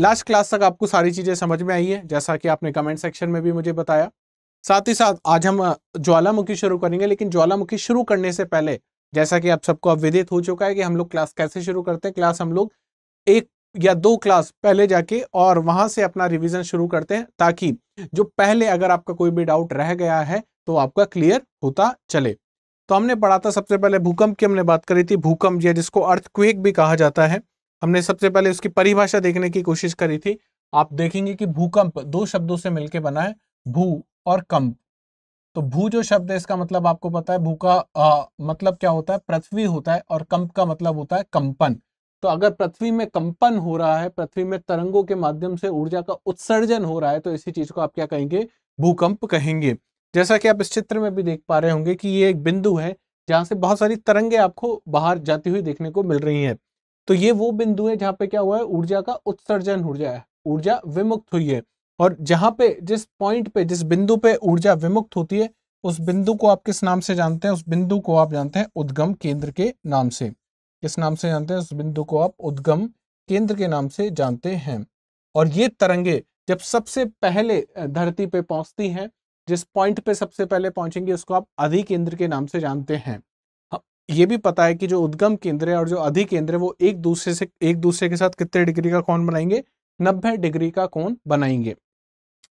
last class तक आपको सारी चीज़ें समझ में आई है जैसा कि आपने कमेंट सेक्शन में भी मुझे बताया साथ ही साथ आज हम ज्वालामुखी शुरू करेंगे लेकिन ज्वालामुखी शुरू करने से पहले जैसा कि आप सबको अविदित हो चुका है कि हम लोग क्लास कैसे शुरू करते हैं क्लास हम लोग एक या दो क्लास पहले जाके और वहां से अपना रिवीजन शुरू करते हैं ताकि जो पहले अगर आपका कोई भी डाउट रह गया है तो आपका क्लियर होता चले तो हमने पढ़ा था सबसे पहले भूकंप की हमने बात करी थी भूकंप या जिसको अर्थक्वेक भी कहा जाता है हमने सबसे पहले उसकी परिभाषा देखने की कोशिश करी थी आप देखेंगे कि भूकंप दो शब्दों से मिलकर बना है भू और कंप तो भू जो शब्द है इसका मतलब आपको पता है भू का आ, मतलब क्या होता है पृथ्वी होता है और कंप का मतलब होता है कंपन तो अगर पृथ्वी में कंपन हो रहा है पृथ्वी में तरंगों के माध्यम से ऊर्जा का उत्सर्जन हो रहा है तो इसी चीज को आप क्या कहेंगे भूकंप कहेंगे जैसा कि आप इस चित्र में भी देख पा रहे होंगे कि ये एक बिंदु है जहां से बहुत सारी तरंगे आपको बाहर जाती हुई देखने को मिल रही हैं तो ये वो बिंदु है जहाँ पे क्या हुआ है ऊर्जा का उत्सर्जन ऊर्जा है ऊर्जा विमुक्त हुई है और जहां पे जिस पॉइंट पे जिस बिंदु पे ऊर्जा विमुक्त होती है उस बिंदु को आप किस नाम से जानते हैं उस बिंदु को आप जानते हैं उद्गम केंद्र के नाम से किस नाम से जानते हैं उस बिंदु को आप उद्गम केंद्र के नाम से जानते हैं और ये तरंगे जब सबसे पहले धरती पे पहुंचती हैं जिस पॉइंट पे सबसे पहले पहुंचेंगे उसको आप अधिकेंद्र के नाम से जानते हैं ये भी पता है कि जो उद्गम केंद्र है और जो अधिक केंद्र है वो एक दूसरे से एक दूसरे के साथ कितने डिग्री का कौन बनाएंगे नब्बे डिग्री का कौन बनाएंगे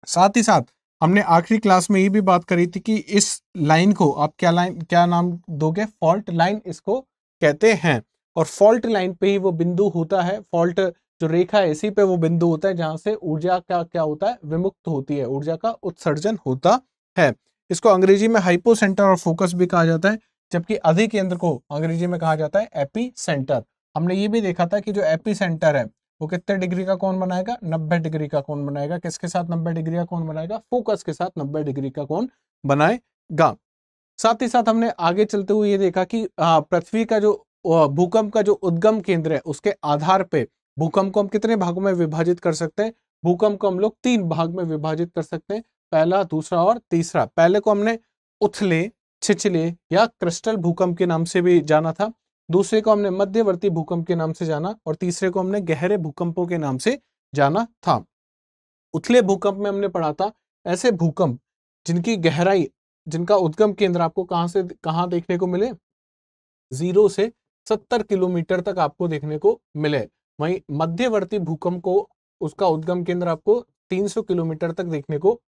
साथ ही साथ हमने आखिरी क्लास में ये भी बात करी थी कि इस लाइन को आप क्या लाइन क्या नाम दोगे फॉल्ट लाइन इसको कहते हैं और फॉल्ट लाइन पे ही वो बिंदु होता है फॉल्ट जो रेखा है इसी पे वो बिंदु होता है जहां से ऊर्जा का क्या होता है विमुक्त होती है ऊर्जा का उत्सर्जन होता है इसको अंग्रेजी में हाइपो सेंटर और फोकस भी कहा जाता है जबकि अधिक केंद्र को अंग्रेजी में कहा जाता है एपी सेंटर हमने ये भी देखा था कि जो एपी सेंटर है वो कितने डिग्री का कौन बनाएगा 90 डिग्री का कौन बनाएगा किसके साथ 90 डिग्री का कौन बनाएगा फोकस के साथ 90 डिग्री का कौन बनाएगा साथ ही साथ हमने आगे चलते हुए ये देखा कि पृथ्वी का जो भूकंप का जो उद्गम केंद्र है उसके आधार पे भूकंप को हम कितने भागों में विभाजित कर सकते हैं भूकंप को हम लोग तीन भाग में विभाजित कर सकते हैं पहला दूसरा और तीसरा पहले को हमने उथले छिछले या क्रिस्टल भूकंप के नाम से भी जाना था दूसरे को हमने मध्यवर्ती भूकंप के नाम से जाना और तीसरे को हमने गहरे भूकंपों के नाम से जाना था उथले भूकंप में हमने पढ़ा था ऐसे भूकंप जिनकी गहराई जिनका उद्गम केंद्र आपको कहाँ से कहाँ देखने को मिले जीरो से सत्तर किलोमीटर तक आपको देखने को मिले वहीं मध्यवर्ती भूकंप को उसका उद्गम केंद्र आपको सौ किलोमीटर तक देखने को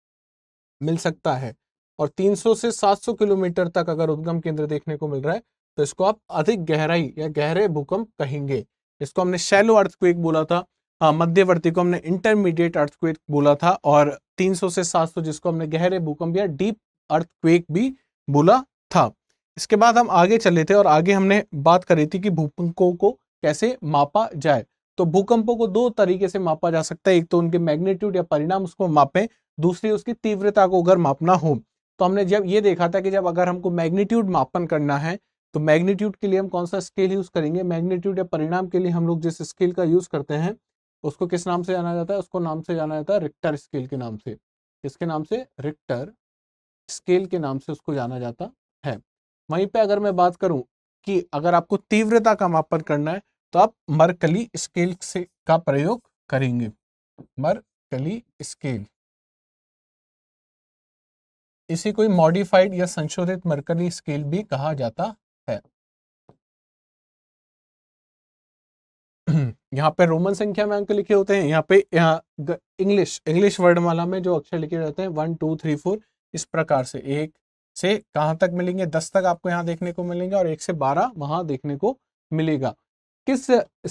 मिल सकता है और 300 से 700 किलोमीटर तक अगर उद्गम केंद्र देखने को मिल रहा है तो इसको आप अधिक गहराई या गहरे भूकंप कहेंगे इसको हमने शैलो अर्थक्वेक बोला था मध्यवर्ती को हमने इंटरमीडिएट अर्थक्वेक बोला था और 300 से 700 जिसको हमने गहरे भूकंप या डीप अर्थक्वेक भी बोला था इसके बाद हम आगे चले थे और आगे हमने बात करी थी कि भूकंपों को कैसे मापा जाए तो भूकंपों को दो तरीके से मापा जा सकता है एक तो उनके मैग्नेट्यूड या परिणाम उसको मापें दूसरी उसकी तीव्रता को अगर मापना हो तो हमने जब ये देखा था कि जब अगर हमको मैग्नीट्यूड मापन करना है तो मैग्नीट्यूड के लिए हम कौन सा स्केल यूज करेंगे मैग्नीट्यूड या परिणाम के लिए हम लोग जिस स्केल का यूज करते हैं उसको किस नाम से जाना जाता है उसको नाम से जाना जाता है रिक्टर स्केल के नाम से किसके नाम से रिक्टर स्केल के नाम से उसको जाना जाता है वहीं पे अगर मैं बात करूं कि अगर आपको तीव्रता का मापन करना है तो आप मरकली स्केल से का प्रयोग करेंगे मरकली स्केल इसी कोई मॉडिफाइड या संशोधित मरकरी स्केल भी कहा जाता है यहाँ पे रोमन संख्या में अंक लिखे होते हैं यहाँ पे यहाँ इंग्लिश इंग्लिश वर्डमाला में जो अक्षर लिखे रहते हैं वन टू थ्री फोर इस प्रकार से एक से कहां तक मिलेंगे दस तक आपको यहाँ देखने को मिलेंगे और एक से बारह वहां देखने को मिलेगा किस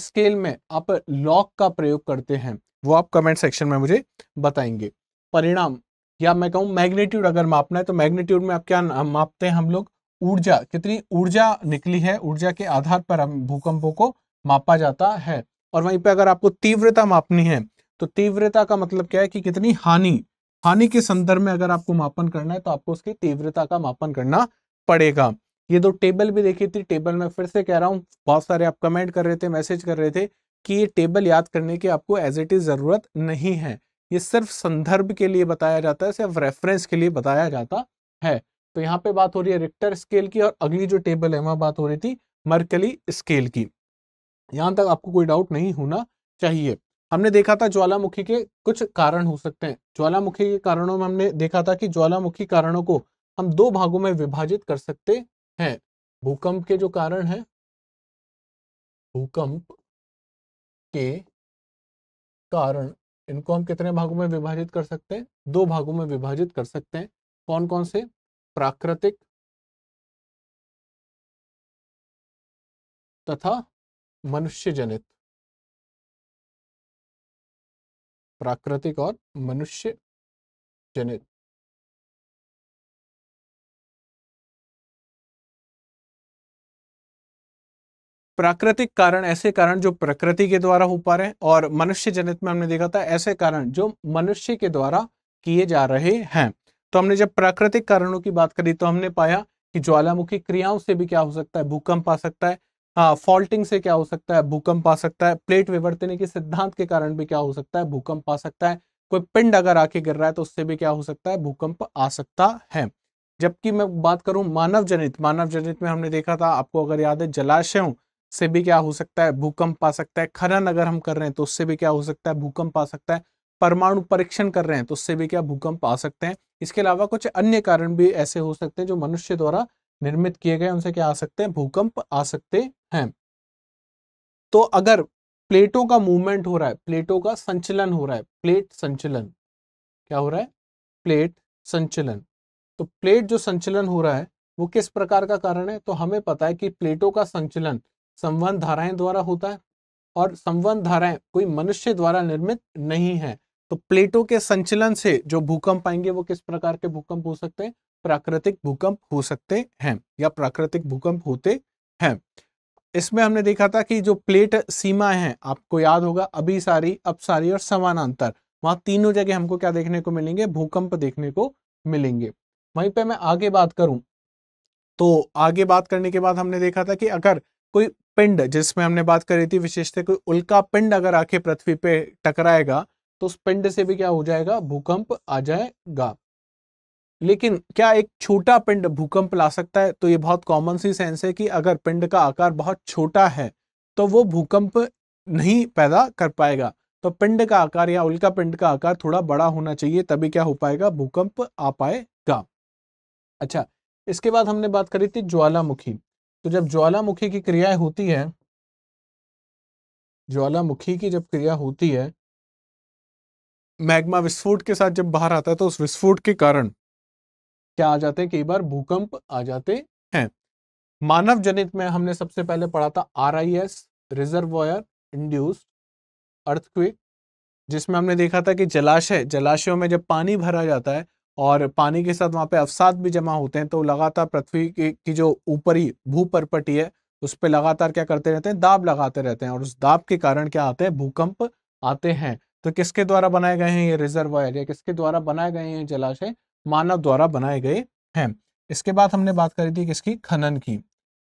स्केल में आप लॉक का प्रयोग करते हैं वो आप कमेंट सेक्शन में मुझे बताएंगे परिणाम या मैं कहूँ मैग्नीट्यूड अगर मापना है तो मैग्नीट्यूड में आप क्या मापते हैं हम लोग ऊर्जा कितनी ऊर्जा निकली है ऊर्जा के आधार पर हम भूकंपों को मापा जाता है और वहीं पे अगर आपको तीव्रता मापनी है तो तीव्रता का मतलब क्या है कि कितनी हानि हानि के संदर्भ में अगर आपको मापन करना है तो आपको उसकी तीव्रता का मापन करना पड़ेगा ये दो टेबल भी देखी थी टेबल में फिर से कह रहा हूँ बहुत सारे आप कमेंट कर रहे थे मैसेज कर रहे थे कि ये टेबल याद करने की आपको एज इट इज जरूरत नहीं है ये सिर्फ संदर्भ के लिए बताया जाता है सिर्फ रेफरेंस के लिए बताया जाता है तो यहाँ पे बात हो रही है रिक्टर स्केल की और अगली जो टेबल है वहां बात हो रही थी मर्कली स्केल की यहां तक आपको कोई डाउट नहीं होना चाहिए हमने देखा था ज्वालामुखी के कुछ कारण हो सकते हैं ज्वालामुखी के कारणों में हमने देखा था कि ज्वालामुखी कारणों को हम दो भागों में विभाजित कर सकते हैं भूकंप के जो कारण है भूकंप के कारण इनको हम कितने भागों में विभाजित कर सकते हैं दो भागों में विभाजित कर सकते हैं कौन कौन से प्राकृतिक तथा मनुष्य जनित प्राकृतिक और मनुष्य जनित प्राकृतिक कारण ऐसे कारण जो प्रकृति के द्वारा हो पा रहे हैं और मनुष्य जनित में हमने देखा था ऐसे कारण जो मनुष्य के द्वारा किए जा रहे हैं तो हमने जब प्राकृतिक कारणों की बात करी तो हमने पाया कि ज्वालामुखी क्रियाओं से भी क्या हो सकता है भूकंप आ सकता है हाँ फॉल्टिंग से क्या हो सकता है भूकंप आ सकता है प्लेट विवर्तने के सिद्धांत के कारण भी क्या हो सकता है भूकंप आ सकता है कोई पिंड अगर आके गिर रहा है तो उससे भी क्या हो सकता है भूकंप आ सकता है जबकि मैं बात करूं मानव जनित मानव जनित में हमने देखा था आपको अगर याद है जलाशयों से भी क्या हो सकता है भूकंप आ सकता है खनन अगर हम कर रहे हैं तो उससे भी क्या हो सकता है भूकंप आ सकता है परमाणु परीक्षण कर रहे हैं तो उससे भी क्या भूकंप आ सकते हैं इसके अलावा कुछ अन्य कारण भी ऐसे हो सकते हैं जो मनुष्य द्वारा निर्मित किए गए उनसे क्या आ सकते हैं भूकंप आ सकते हैं तो अगर प्लेटों का मूवमेंट हो रहा है प्लेटों का संचलन हो रहा है प्लेट संचलन क्या हो रहा है प्लेट संचलन तो प्लेट जो संचलन हो रहा है वो किस प्रकार का कारण है तो हमें पता है कि प्लेटों का संचलन संवन धाराएं द्वारा होता है और संवन धाराएं कोई मनुष्य द्वारा निर्मित नहीं है तो प्लेटों के संचलन से जो भूकंप आएंगे वो किस प्रकार के भूकंप हो सकते हैं प्राकृतिक भूकंप हो सकते हैं या प्राकृतिक भूकंप होते हैं इसमें हमने देखा था कि जो प्लेट सीमा है आपको याद होगा अभी सारी अब सारी और समानांतर वहां तीनों जगह हमको क्या देखने को मिलेंगे भूकंप देखने को मिलेंगे वहीं पे मैं आगे बात करूं तो आगे बात करने के बाद हमने देखा था कि अगर कोई पिंड जिसमें हमने बात करी थी विशेषता कोई उल्का पिंड अगर आके पृथ्वी पे टकराएगा तो उस पिंड से भी क्या हो जाएगा भूकंप आ जाएगा लेकिन क्या एक छोटा पिंड भूकंप ला सकता है तो ये बहुत कॉमन सी सेंस है कि अगर पिंड का आकार बहुत छोटा है तो वो भूकंप नहीं पैदा कर पाएगा तो पिंड का आकार या उल्का पिंड का आकार थोड़ा बड़ा होना चाहिए तभी क्या हो पाएगा भूकंप आ पाएगा अच्छा इसके बाद हमने बात करी थी ज्वालामुखी तो जब ज्वालामुखी की क्रियाएं होती है ज्वालामुखी की जब क्रिया होती है मैग्मा विस्फोट के साथ जब बाहर आता है तो उस विस्फोट के कारण क्या आ जाते हैं कई बार भूकंप आ जाते हैं मानव जनित में हमने सबसे पहले पढ़ा था R I S reservoir induced earthquake जिसमें हमने देखा था कि जलाशय जलाशयों में जब पानी भरा जाता है और पानी के साथ वहाँ पे अवसाद भी जमा होते हैं तो लगातार पृथ्वी की जो ऊपरी भूपरपटी है उस पर लगातार क्या करते रहते हैं दाब लगाते रहते हैं और उस दाब के कारण क्या आते हैं भूकंप आते हैं तो किसके द्वारा बनाए गए हैं ये रिजर्व या किसके द्वारा बनाए गए हैं जलाशय मानव द्वारा बनाए गए हैं इसके बाद हमने बात करी थी किसकी खनन की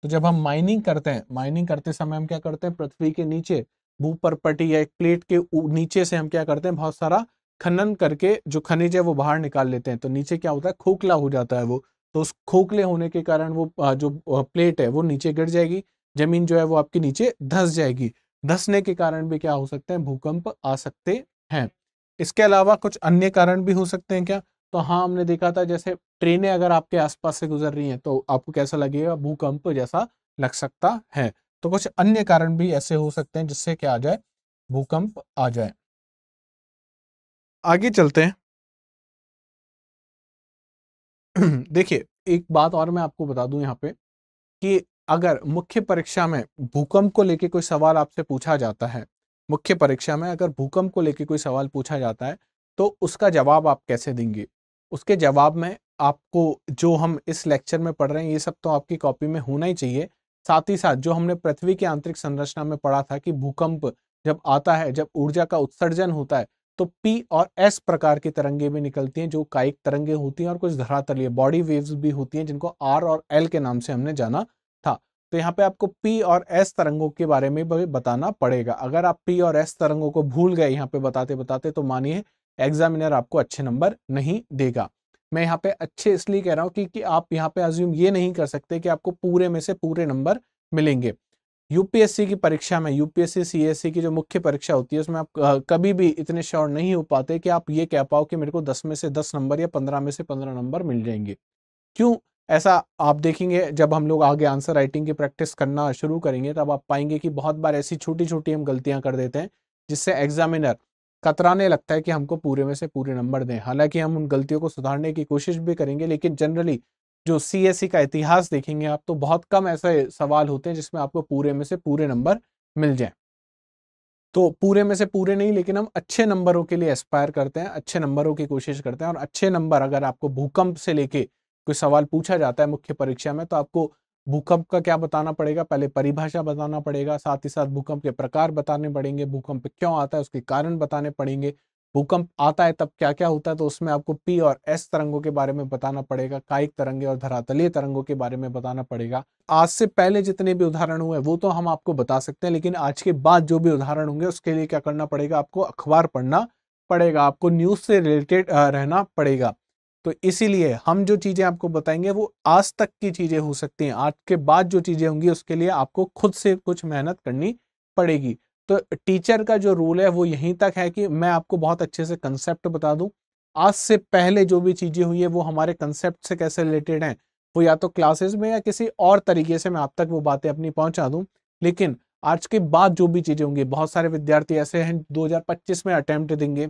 तो जब हम माइनिंग करते हैं माइनिंग करते समय हम क्या करते हैं पृथ्वी के नीचे भूपरपटी या एक प्लेट के नीचे से हम क्या करते हैं बहुत सारा खनन करके जो खनिज है वो बाहर निकाल लेते हैं तो नीचे क्या होता है खोखला हो जाता है वो तो उस खोखले होने के कारण वो जो प्लेट है वो नीचे गिर जाएगी जमीन जो है वो आपके नीचे धस जाएगी धसने के कारण भी क्या हो सकते हैं भूकंप आ सकते हैं इसके अलावा कुछ अन्य कारण भी हो सकते हैं क्या तो हाँ हमने देखा था जैसे ट्रेनें अगर आपके आसपास से गुजर रही हैं तो आपको कैसा लगेगा भूकंप जैसा लग सकता है तो कुछ अन्य कारण भी ऐसे हो सकते हैं जिससे क्या आ जाए भूकंप आ जाए आगे चलते हैं देखिए एक बात और मैं आपको बता दूं यहाँ पे कि अगर मुख्य परीक्षा में भूकंप को लेके कोई सवाल आपसे पूछा जाता है मुख्य परीक्षा में अगर भूकंप को लेके कोई सवाल पूछा जाता है तो उसका जवाब आप कैसे देंगे उसके जवाब में आपको जो हम इस लेक्चर में पढ़ रहे हैं ये सब तो आपकी कॉपी में होना ही चाहिए साथ ही साथ जो हमने पृथ्वी की आंतरिक संरचना में पढ़ा था कि भूकंप जब आता है जब ऊर्जा का उत्सर्जन होता है तो पी और एस प्रकार की तरंगे भी निकलती हैं जो कायिक तरंगे होती हैं और कुछ धरातलीय बॉडी वेव्स भी होती हैं जिनको आर और एल के नाम से हमने जाना था तो यहाँ पे आपको पी और एस तरंगों के बारे में भी बताना पड़ेगा अगर आप पी और एस तरंगों को भूल गए यहाँ पे बताते बताते तो मानिए एग्जामिनर आपको अच्छे नंबर नहीं देगा मैं यहाँ पे अच्छे इसलिए कह रहा हूँ कि, कि आप यहाँ पे अज्यूम ये नहीं कर सकते कि आपको पूरे में से पूरे नंबर मिलेंगे यूपीएससी की परीक्षा में यूपीएससी सीएससी की जो मुख्य परीक्षा होती है उसमें आप कभी भी इतने श्योर नहीं हो पाते कि आप ये कह पाओ कि मेरे को दस में से दस नंबर या पंद्रह में से पंद्रह नंबर मिल जाएंगे क्यों ऐसा आप देखेंगे जब हम लोग आगे आंसर राइटिंग की प्रैक्टिस करना शुरू करेंगे तब आप पाएंगे कि बहुत बार ऐसी छोटी छोटी हम गलतियां कर देते हैं जिससे एग्जामिनर कतराने लगता है कि हमको पूरे में से पूरे नंबर दें हालांकि हम उन गलतियों को सुधारने की कोशिश भी करेंगे लेकिन जनरली जो सी e का इतिहास देखेंगे आप तो बहुत कम ऐसे सवाल होते हैं जिसमें आपको पूरे में से पूरे नंबर मिल जाए तो पूरे में से पूरे नहीं लेकिन हम अच्छे नंबरों के लिए एस्पायर करते हैं अच्छे नंबरों की कोशिश करते हैं और अच्छे नंबर अगर आपको भूकंप से लेके कोई सवाल पूछा जाता है मुख्य परीक्षा में तो आपको भूकंप का क्या बताना पड़ेगा पहले परिभाषा बताना पड़ेगा साथ ही साथ भूकंप के प्रकार बताने पड़ेंगे भूकंप क्यों आता है उसके कारण बताने पड़ेंगे भूकंप आता है तब क्या क्या होता है तो उसमें आपको पी और एस तरंगों के बारे में बताना पड़ेगा कायिक तरंगे और धरातलीय तरंगों के बारे में बताना पड़ेगा आज से पहले जितने भी उदाहरण हुए वो तो हम आपको बता सकते हैं लेकिन आज के बाद जो भी उदाहरण होंगे उसके लिए क्या करना पड़ेगा आपको अखबार पढ़ना पड़ेगा आपको न्यूज से रिलेटेड रहना पड़ेगा तो इसीलिए हम जो चीजें आपको बताएंगे वो आज तक की चीजें हो सकती हैं आज के बाद जो चीजें होंगी उसके लिए आपको खुद से कुछ मेहनत करनी पड़ेगी तो टीचर का जो रोल है वो यहीं तक है कि मैं आपको बहुत अच्छे से कंसेप्ट बता दूं आज से पहले जो भी चीज़ें हुई है वो हमारे कंसेप्ट से कैसे रिलेटेड हैं वो या तो क्लासेस में या किसी और तरीके से मैं आप तक वो बातें अपनी पहुंचा दूं लेकिन आज के बाद जो भी चीज़ें होंगी बहुत सारे विद्यार्थी ऐसे हैं दो में अटैम्प्ट देंगे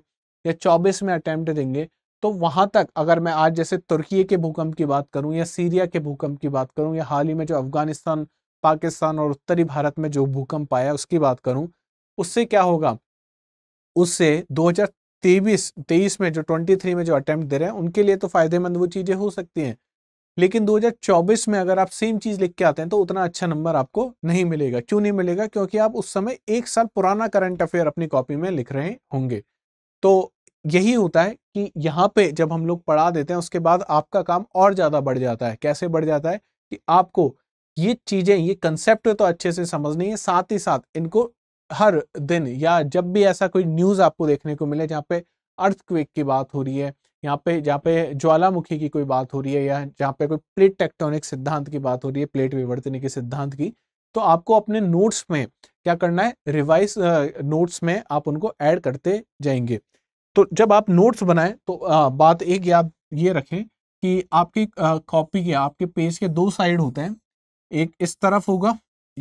या चौबीस में अटैम्प्ट देंगे तो वहां तक अगर मैं आज जैसे तुर्की के भूकंप की बात करूँ या सीरिया के भूकंप की बात करूँ या हाल ही में जो अफगानिस्तान पाकिस्तान और उत्तरी भारत में जो भूकंप आया उसकी बात करूं उससे क्या होगा उससे 2023 23 में जो 23 में जो अटेम्प्ट दे रहे हैं उनके लिए तो फायदेमंद वो चीज़ें हो सकती हैं लेकिन 2024 में अगर आप सेम चीज़ लिख के आते हैं तो उतना अच्छा नंबर आपको नहीं मिलेगा क्यों नहीं मिलेगा क्योंकि आप उस समय एक साल पुराना करंट अफेयर अपनी कॉपी में लिख रहे होंगे तो यही होता है कि यहाँ पे जब हम लोग पढ़ा देते हैं उसके बाद आपका काम और ज़्यादा बढ़ जाता है कैसे बढ़ जाता है कि आपको ये चीज़ें ये कंसेप्ट तो अच्छे से समझनी है साथ ही साथ इनको हर दिन या जब भी ऐसा कोई न्यूज़ आपको देखने को मिले जहाँ पे अर्थक्वेक की बात हो रही है यहाँ पे जहाँ पे ज्वालामुखी की कोई बात हो रही है या जहाँ पे कोई प्लेट टेक्टोनिक सिद्धांत की बात हो रही है प्लेट विवर्तनी के सिद्धांत की तो आपको अपने नोट्स में क्या करना है रिवाइज नोट्स में आप उनको ऐड करते जाएंगे तो जब आप नोट्स बनाएं तो आ, बात एक याद ये रखें कि आपकी कॉपी के आपके पेज के दो साइड होते हैं एक इस तरफ होगा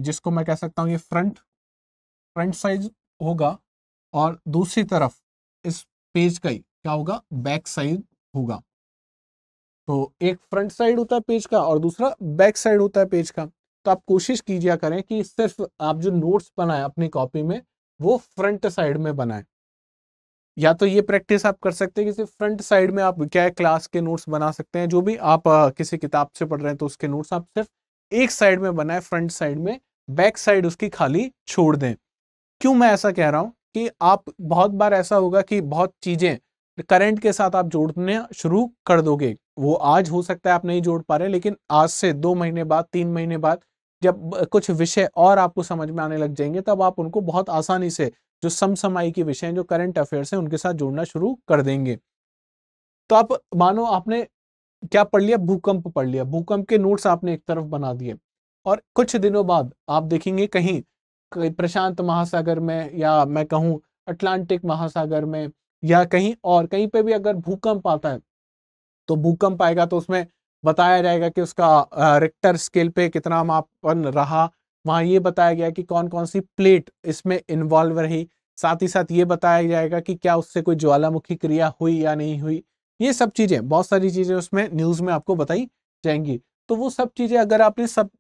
जिसको मैं कह सकता हूँ ये फ्रंट फ्रंट साइज होगा और दूसरी तरफ इस पेज का ही क्या होगा बैक साइड होगा तो एक फ्रंट साइड होता है पेज का और दूसरा बैक साइड होता है पेज का तो आप कोशिश कीजिए करें कि सिर्फ आप जो नोट्स बनाए अपनी कॉपी में वो फ्रंट साइड में बनाए या तो ये प्रैक्टिस आप कर सकते हैं कि सिर्फ फ्रंट साइड में आप क्या है क्लास के नोट्स बना सकते हैं जो भी आप किसी किताब से पढ़ रहे हैं तो उसके नोट्स आप सिर्फ एक साइड में बनाए फ्रंट साइड में बैक साइड उसकी खाली छोड़ दें क्यों मैं ऐसा कह रहा हूं कि आप बहुत बार ऐसा होगा कि बहुत चीज़ें करंट के साथ आप जोड़ने शुरू कर दोगे वो आज हो सकता है आप नहीं जोड़ पा रहे लेकिन आज से दो महीने बाद तीन महीने बाद जब कुछ विषय और आपको समझ में आने लग जाएंगे तब आप उनको बहुत आसानी से जो समसमाई के विषय जो करंट अफेयर्स हैं उनके साथ जोड़ना शुरू कर देंगे तो आप मानो आपने क्या पढ़ लिया भूकंप पढ़ लिया भूकंप के नोट्स आपने एक तरफ बना दिए और कुछ दिनों बाद आप देखेंगे कहीं प्रशांत महासागर में या मैं कहूँ अटलांटिक महासागर में या कहीं और कहीं पे भी अगर भूकंप आता है तो भूकंप आएगा तो उसमें बताया जाएगा कि उसका रिक्टर स्केल पे कितना मापन रहा वहाँ ये बताया गया कि कौन कौन सी प्लेट इसमें इन्वॉल्व रही साथ ही साथ ये बताया जाएगा कि क्या उससे कोई ज्वालामुखी क्रिया हुई या नहीं हुई ये सब चीज़ें बहुत सारी चीज़ें उसमें न्यूज़ में आपको बताई जाएंगी तो वो सब चीज़ें अगर आपने सब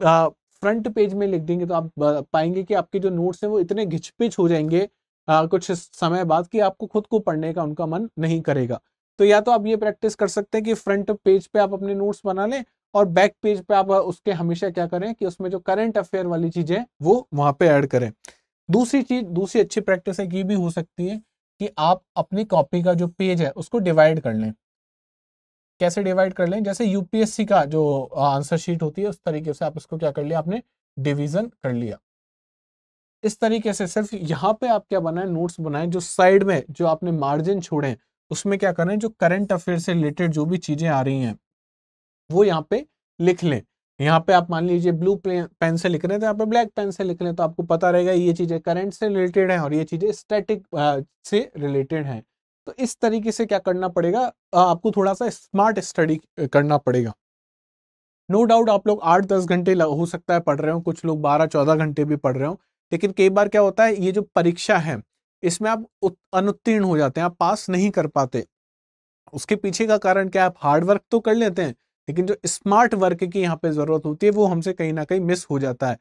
फ्रंट पेज में लिख देंगे तो आप पाएंगे कि आपके जो नोट्स हैं वो इतने घिचपिच हो जाएंगे आ, कुछ समय बाद कि आपको खुद को पढ़ने का उनका मन नहीं करेगा तो या तो आप ये प्रैक्टिस कर सकते हैं कि फ्रंट पेज पे आप अपने नोट्स बना लें और बैक पेज पे आप उसके हमेशा क्या करें कि उसमें जो करंट अफेयर वाली चीजें वो वहां पे ऐड करें दूसरी चीज़ दूसरी अच्छी प्रैक्टिस है ये भी हो सकती है कि आप अपनी कॉपी का जो पेज है उसको डिवाइड कर लें कैसे डिवाइड कर लें जैसे यूपीएससी का जो आंसर शीट होती है उस तरीके से आप इसको क्या कर लिया आपने डिवीजन कर लिया इस तरीके से सिर्फ यहाँ पे आप क्या बनाए नोट्स बनाएं जो साइड में जो आपने मार्जिन छोड़े उसमें क्या करें जो करंट अफेयर से रिलेटेड जो भी चीजें आ रही हैं वो यहाँ पे लिख लें यहाँ पे आप मान लीजिए ब्लू पेन से लिख रहे हैं तो यहाँ पे ब्लैक पेन से लिख लें तो आपको पता रहेगा ये चीजें करंट से रिलेटेड हैं और ये चीजें स्टैटिक से रिलेटेड हैं तो इस तरीके से क्या करना पड़ेगा आपको थोड़ा सा स्मार्ट स्टडी करना पड़ेगा नो no डाउट आप लोग आठ दस घंटे हो सकता है पढ़ रहे हो कुछ लोग बारह चौदह घंटे भी पढ़ रहे हो लेकिन कई बार क्या होता है ये जो परीक्षा है इसमें आप अनुत्तीर्ण हो जाते हैं आप पास नहीं कर पाते उसके पीछे का कारण क्या आप हार्ड वर्क तो कर लेते हैं लेकिन जो स्मार्ट वर्क की यहाँ पे ज़रूरत होती है वो हमसे कहीं ना कहीं मिस हो जाता है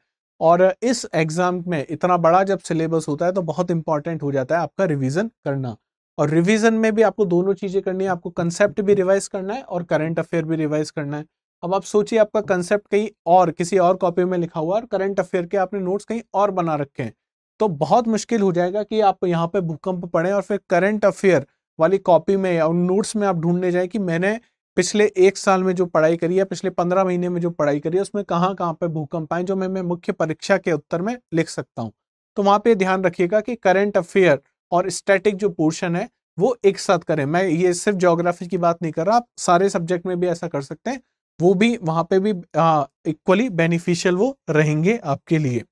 और इस एग्ज़ाम में इतना बड़ा जब सिलेबस होता है तो बहुत इंपॉर्टेंट हो जाता है आपका रिविज़न करना और रिवीजन में भी आपको दोनों चीज़ें करनी है आपको कंसेप्ट भी रिवाइज करना है और करंट अफेयर भी रिवाइज करना है अब आप सोचिए आपका कंसेप्ट कहीं और किसी और कॉपी में लिखा हुआ और करंट अफेयर के आपने नोट्स कहीं और बना रखे हैं तो बहुत मुश्किल हो जाएगा कि आप यहाँ पे भूकंप पढ़ें और फिर करंट अफेयर वाली कॉपी में या नोट्स में आप ढूंढने जाए कि मैंने पिछले एक साल में जो पढ़ाई करी है पिछले पंद्रह महीने में जो पढ़ाई करी है उसमें कहाँ कहाँ पे भूकंप आए जो मैं, मैं मुख्य परीक्षा के उत्तर में लिख सकता हूँ तो वहाँ पे ध्यान रखिएगा कि करंट अफेयर और स्टैटिक जो पोर्शन है वो एक साथ करें मैं ये सिर्फ जोग्राफी की बात नहीं कर रहा आप सारे सब्जेक्ट में भी ऐसा कर सकते हैं वो भी वहां पे भी इक्वली बेनिफिशियल वो रहेंगे आपके लिए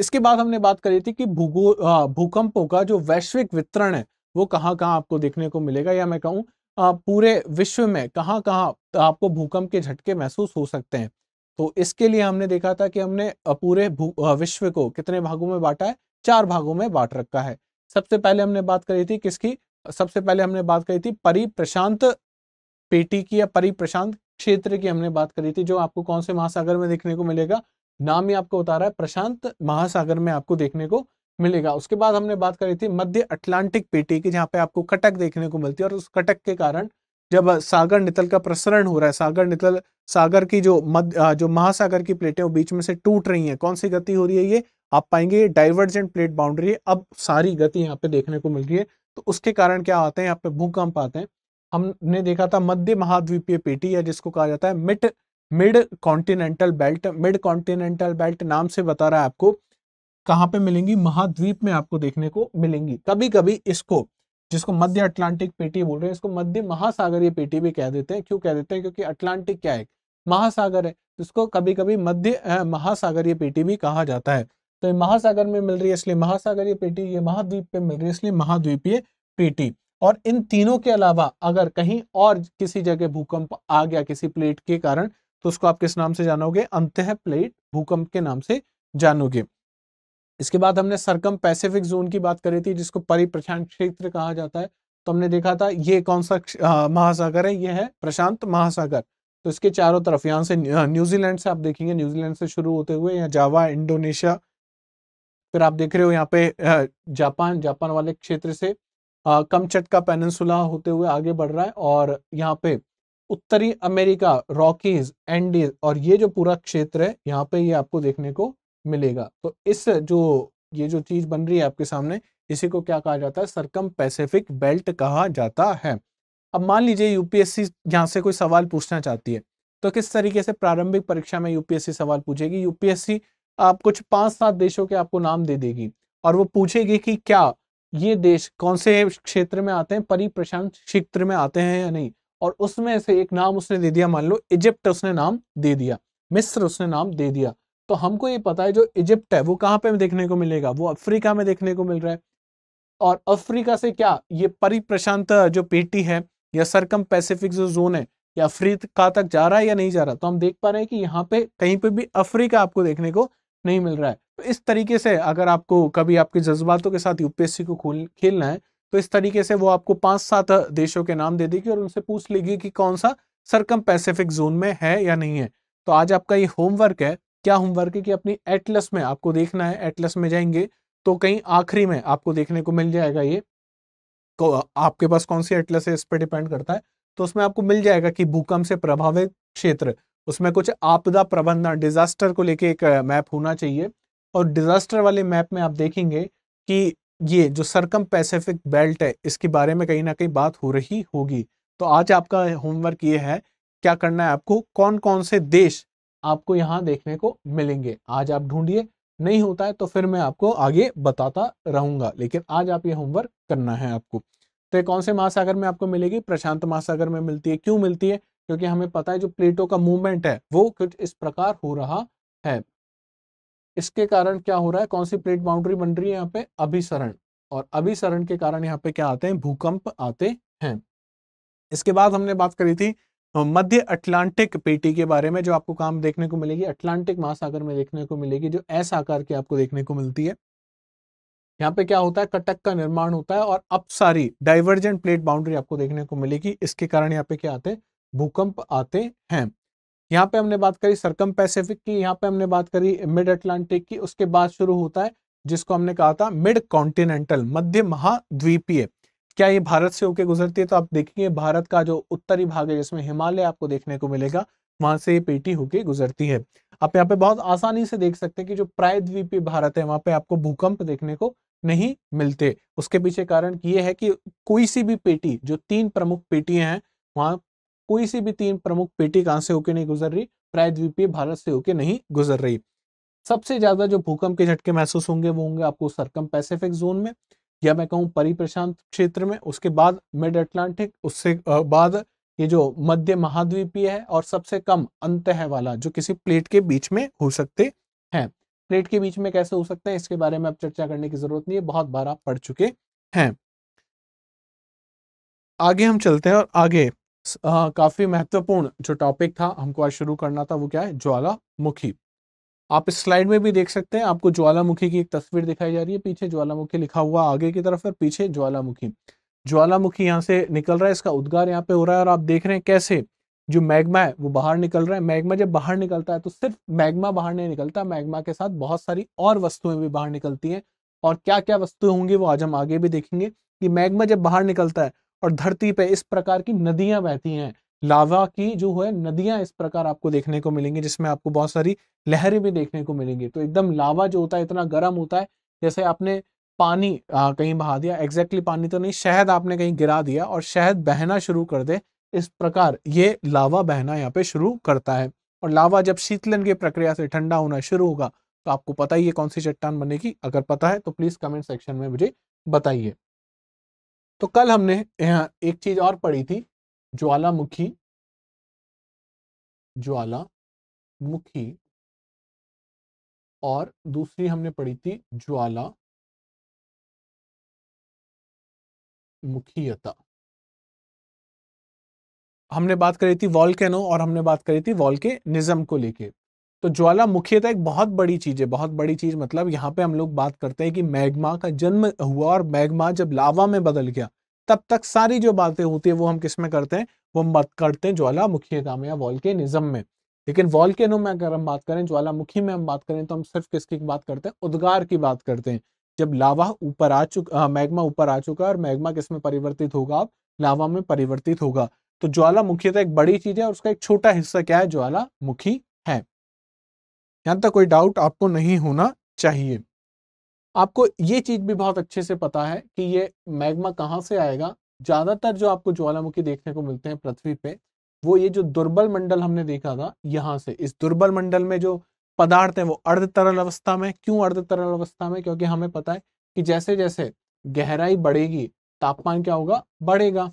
इसके बाद हमने बात करी थी कि भूगो भूकंपों का जो वैश्विक वितरण है वो कहाँ कहाँ आपको देखने को मिलेगा या मैं कहूँ पूरे विश्व में कहाँ कहाँ आपको भूकंप के झटके महसूस हो सकते हैं तो इसके लिए हमने देखा था कि हमने पूरे विश्व को कितने भागों में बांटा है चार भागों में बांट रखा है सबसे पहले हमने बात करी थी किसकी सबसे पहले हमने बात करी थी परिप्रशांत पेटी की या परिप्रशांत क्षेत्र की हमने बात करी थी जो आपको कौन से महासागर में देखने को मिलेगा नाम ही आपको बता रहा है प्रशांत महासागर में आपको देखने को मिलेगा उसके बाद हमने बात करी थी मध्य अटलांटिक पेटी की जहाँ पे आपको कटक देखने को मिलती है और उस कटक के कारण जब सागर नितल का प्रसरण हो रहा है सागर नितल सागर की जो मध्य जो महासागर की प्लेटें वो बीच में से टूट रही हैं कौन सी गति हो रही है ये आप पाएंगे ये डाइवर्जेंट प्लेट बाउंड्री है अब सारी गति यहाँ पे देखने को मिल रही है तो उसके कारण क्या आते हैं यहाँ पे भूकंप आते हैं हमने देखा था मध्य महाद्वीपीय पेटी या जिसको कहा जाता है mid mid continental belt mid continental belt नाम से बता रहा है आपको कहाँ पे मिलेंगी महाद्वीप में आपको देखने को मिलेंगी कभी कभी इसको जिसको मध्य अटलांटिक पेटी बोल रहे हैं इसको मध्य महासागरीय पेटी भी कह देते हैं क्यों कह देते हैं क्योंकि अटलांटिक क्या है महासागर है तो इसको कभी कभी मध्य महासागरीय पेटी भी कहा जाता है तो ये महासागर में मिल रही है इसलिए महासागरीय पेटी ये महाद्वीप पे मिल रही है इसलिए महाद्वीपीय पेटी और इन तीनों के अलावा अगर कहीं और किसी जगह भूकंप आ गया किसी प्लेट के कारण तो उसको आप किस नाम से जानोगे अंत प्लेट भूकंप के नाम से जानोगे इसके बाद हमने सरकम पैसिफिक जोन की बात करी थी जिसको परिप्रशांत क्षेत्र कहा जाता है तो हमने देखा था ये कौन सा महासागर है यह है प्रशांत महासागर तो इसके चारों तरफ यहाँ से न्यूजीलैंड से आप देखेंगे न्यूजीलैंड से शुरू होते हुए या जावा इंडोनेशिया फिर आप देख रहे हो यहाँ पे जापान जापान वाले क्षेत्र से कमचट का पेनसुला होते हुए आगे बढ़ रहा है और यहाँ पे उत्तरी अमेरिका रॉकीज एंडीज और ये जो पूरा क्षेत्र है यहाँ पे ये आपको देखने को मिलेगा तो इस जो ये जो चीज बन रही है आपके सामने इसी को क्या कहा जाता है सरकम पैसिफिक बेल्ट कहा जाता है अब मान लीजिए यूपीएससी यहाँ से कोई सवाल पूछना चाहती है तो किस तरीके से प्रारंभिक परीक्षा में यूपीएससी सवाल पूछेगी यूपीएससी आप कुछ पांच सात देशों के आपको नाम दे देगी और वो पूछेगी कि क्या ये देश कौन से क्षेत्र में आते हैं परि प्रशांत क्षेत्र में आते हैं या नहीं और उसमें से एक नाम उसने दे दिया मान लो इजिप्ट उसने नाम दे दिया मिस्र उसने नाम दे दिया तो हमको ये पता है जो इजिप्ट है वो कहाँ पे देखने को मिलेगा वो अफ्रीका में देखने को मिल रहा है और अफ्रीका से क्या ये परिप्रशांत जो पेटी है या सरकम पैसिफिक जो जोन है या अफ्रीका तक जा रहा है या नहीं जा रहा तो हम देख पा रहे हैं कि यहाँ पे कहीं पे भी अफ्रीका आपको देखने को नहीं मिल रहा है तो इस तरीके से अगर आपको कभी आपके जज्बातों के साथ यूपीएससी को खेलना है तो इस तरीके से वो आपको पांच सात देशों के नाम दे देगी और उनसे पूछ लेगी कि कौन सा सरकम पैसिफिक जोन में है या नहीं है तो आज आपका ये होमवर्क है क्या होमवर्क है कि अपनी एटलस में आपको देखना है एटलस में जाएंगे तो कहीं आखिरी में आपको देखने को मिल जाएगा ये आपके पास कौन सी एटलस है इस पर डिपेंड करता है तो उसमें आपको मिल जाएगा कि भूकंप से प्रभावित क्षेत्र उसमें कुछ आपदा प्रबंधन डिजास्टर को लेके एक मैप होना चाहिए और डिजास्टर वाले मैप में आप देखेंगे कि ये जो सरकम पैसिफिक बेल्ट है इसके बारे में कहीं ना कहीं बात हो रही होगी तो आज आपका होमवर्क ये है क्या करना है आपको कौन कौन से देश आपको यहाँ देखने को मिलेंगे आज आप ढूंढिए नहीं होता है तो फिर मैं आपको आगे बताता रहूंगा लेकिन आज आप ये होमवर्क करना है आपको तो ये कौन से महासागर में आपको मिलेगी प्रशांत महासागर में मिलती है क्यों मिलती है क्योंकि हमें पता है जो प्लेटों का मूवमेंट है वो कुछ इस प्रकार हो रहा है इसके कारण क्या हो रहा है कौन सी प्लेट बाउंड्री बन रही है यहाँ पे अभिसरण और अभिसरण के कारण यहाँ पे क्या आते हैं भूकंप आते हैं इसके बाद हमने बात करी थी मध्य अटलांटिक पेटी के बारे में जो आपको काम देखने को मिलेगी अटलांटिक महासागर में देखने को मिलेगी जो ऐसा आकार की आपको देखने को मिलती है यहाँ पे क्या होता है कटक का निर्माण होता है और अपसारी डाइवर्जेंट प्लेट बाउंड्री आपको देखने को मिलेगी इसके कारण यहाँ पे क्या आते हैं भूकंप आते हैं यहाँ पे हमने बात करी सरकम पैसिफिक की यहाँ पे हमने बात करी मिड अटलांटिक की उसके बाद शुरू होता है जिसको हमने कहा था मिड कॉन्टिनेंटल मध्य महाद्वीपीय क्या ये भारत से होके गुजरती है तो आप देखेंगे भारत का जो उत्तरी भाग है जिसमें हिमालय आपको देखने को मिलेगा वहां से ये पेटी होके गुजरती है आप यहाँ पे बहुत आसानी से देख सकते हैं कि जो प्रायद्वीपीय भारत है वहां पे आपको भूकंप देखने को नहीं मिलते उसके पीछे कारण ये है कि कोई सी भी पेटी जो तीन प्रमुख पेटियां हैं वहां कोई सी भी तीन प्रमुख पेटी कहाँ से होके नहीं गुजर रही प्रायद्वीपीय भारत से होके नहीं गुजर रही सबसे ज्यादा जो भूकंप के झटके महसूस होंगे वो होंगे आपको सरकम पैसिफिक जोन में या मैं कहूँ परी प्रशांत क्षेत्र में उसके बाद मिड अटलांटिक उससे बाद ये जो मध्य महाद्वीपीय है और सबसे कम अंत है वाला जो किसी प्लेट के बीच में हो सकते हैं प्लेट के बीच में कैसे हो सकते हैं इसके बारे में अब चर्चा करने की जरूरत नहीं है बहुत बार आप पढ़ चुके हैं आगे हम चलते हैं और आगे काफी महत्वपूर्ण जो टॉपिक था हमको आज शुरू करना था वो क्या है ज्वालामुखी आप इस स्लाइड में भी देख सकते हैं आपको ज्वालामुखी की एक तस्वीर दिखाई जा रही है पीछे ज्वालामुखी लिखा हुआ आगे की तरफ और पीछे ज्वालामुखी ज्वालामुखी यहाँ से निकल रहा है इसका उद्गार यहाँ पे हो रहा है और आप देख रहे हैं कैसे जो मैग्मा है वो बाहर निकल रहा है मैग्मा जब बाहर निकलता है तो सिर्फ मैग्मा बाहर नहीं निकलता मैग्मा के साथ बहुत सारी और वस्तुएं भी बाहर निकलती हैं और क्या क्या वस्तुएं होंगी वो आज हम आगे भी देखेंगे कि मैग्मा जब बाहर निकलता है और धरती पे इस प्रकार की नदियां बहती हैं लावा की जो है नदियां इस प्रकार आपको देखने को मिलेंगी जिसमें आपको बहुत सारी लहरें भी देखने को मिलेंगी तो एकदम लावा जो होता है इतना गर्म होता है जैसे आपने पानी आ, कहीं बहा दिया एग्जैक्टली पानी तो नहीं शहद आपने कहीं गिरा दिया और शहद बहना शुरू कर दे इस प्रकार ये लावा बहना यहाँ पे शुरू करता है और लावा जब शीतलन की प्रक्रिया से ठंडा होना शुरू होगा तो आपको पता ही है कौन सी चट्टान बनेगी अगर पता है तो प्लीज कमेंट सेक्शन में मुझे बताइए तो कल हमने यहां एक चीज और पढ़ी थी ज्वालामुखी ज्वालामुखी और दूसरी हमने पढ़ी थी ज्वाला मुखीयता हमने बात करी थी वॉल्केनो और हमने बात करी थी वॉल के निज़म को लेके तो ज्वालामुखी तो एक बहुत बड़ी चीज है बहुत बड़ी चीज मतलब यहाँ पे हम लोग बात करते हैं कि मैग्मा का जन्म हुआ और मैग्मा जब लावा में बदल गया तब तक सारी जो बातें होती है वो हम किस में करते हैं वो हम बात करते हैं ज्वालामुखीता में या वॉल्केनिज्म में लेकिन वॉल्केनो में अगर हम बात करें ज्वालामुखी में हम बात करें तो हम सिर्फ किसकी बात करते हैं उद्गार की बात करते हैं जब लावा ऊपर आ चुका मैग्मा ऊपर आ चुका है और मैग्मा किस में परिवर्तित होगा लावा में परिवर्तित होगा तो ज्वालामुखीता तो एक बड़ी चीज है और उसका एक छोटा हिस्सा क्या है ज्वालामुखी है यहाँ तक कोई डाउट आपको नहीं होना चाहिए आपको ये चीज भी बहुत अच्छे से पता है कि ये मैग्मा कहाँ से आएगा ज्यादातर जो आपको ज्वालामुखी देखने को मिलते हैं पृथ्वी पे वो ये जो दुर्बल मंडल हमने देखा था यहाँ से इस दुर्बल मंडल में जो पदार्थ है वो अर्ध तरल अवस्था में क्यों अर्ध तरल अवस्था में क्योंकि हमें पता है कि जैसे जैसे गहराई बढ़ेगी तापमान क्या होगा बढ़ेगा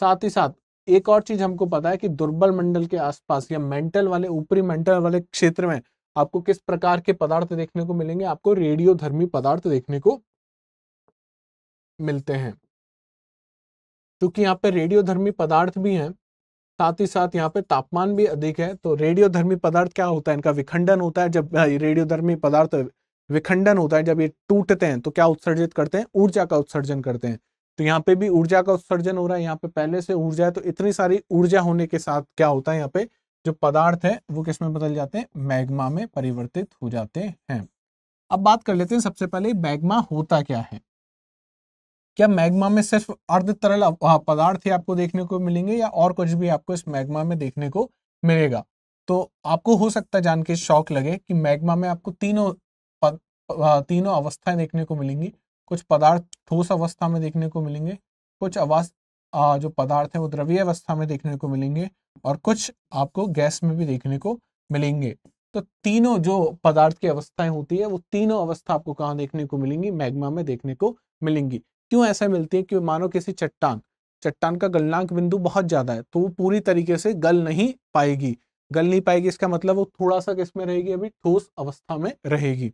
साथ ही साथ एक और चीज हमको पता है कि दुर्बल मंडल के आसपास या मेंटल वाले ऊपरी मेंटल वाले क्षेत्र में आपको किस प्रकार के पदार्थ देखने को मिलेंगे आपको रेडियोधर्मी पदार्थ देखने को मिलते हैं क्योंकि यहाँ पे रेडियोधर्मी पदार्थ भी हैं साथ ही साथ यहाँ पे तापमान भी अधिक है तो रेडियोधर्मी पदार्थ क्या होता है इनका विखंडन होता है जब रेडियोधर्मी पदार्थ विखंडन होता है जब ये टूटते हैं तो क्या उत्सर्जित करते हैं ऊर्जा का उत्सर्जन करते हैं तो यहाँ पे भी ऊर्जा का उत्सर्जन हो रहा है यहाँ पे पहले से ऊर्जा है तो इतनी सारी ऊर्जा होने के साथ क्या होता है यहाँ पे जो पदार्थ है वो किस में बदल जाते हैं मैग्मा में परिवर्तित हो जाते हैं अब बात कर लेते हैं सबसे पहले मैग्मा होता क्या है क्या मैग्मा में सिर्फ अर्ध तरल पदार्थ ही आपको देखने को मिलेंगे या और कुछ भी आपको इस मैग्मा में देखने को मिलेगा तो आपको हो सकता है जान के शौक लगे कि मैग्मा में आपको तीनों तीनों अवस्थाएं देखने को मिलेंगी कुछ पदार्थ ठोस अवस्था में देखने को मिलेंगे कुछ अवास जो पदार्थ है वो द्रव्य अवस्था में देखने को मिलेंगे और कुछ आपको गैस में भी देखने को मिलेंगे तो तीनों जो पदार्थ की अवस्थाएं होती है वो तीनों अवस्था आपको कहाँ देखने को मिलेंगी मैग्मा में देखने को मिलेंगी क्यों ऐसा मिलती है कि मानो किसी चट्टान चट्टान का गलनांक बिंदु बहुत ज्यादा है तो वो पूरी तरीके से गल नहीं पाएगी गल नहीं पाएगी इसका मतलब वो थोड़ा सा किसमें रहेगी अभी ठोस अवस्था में रहेगी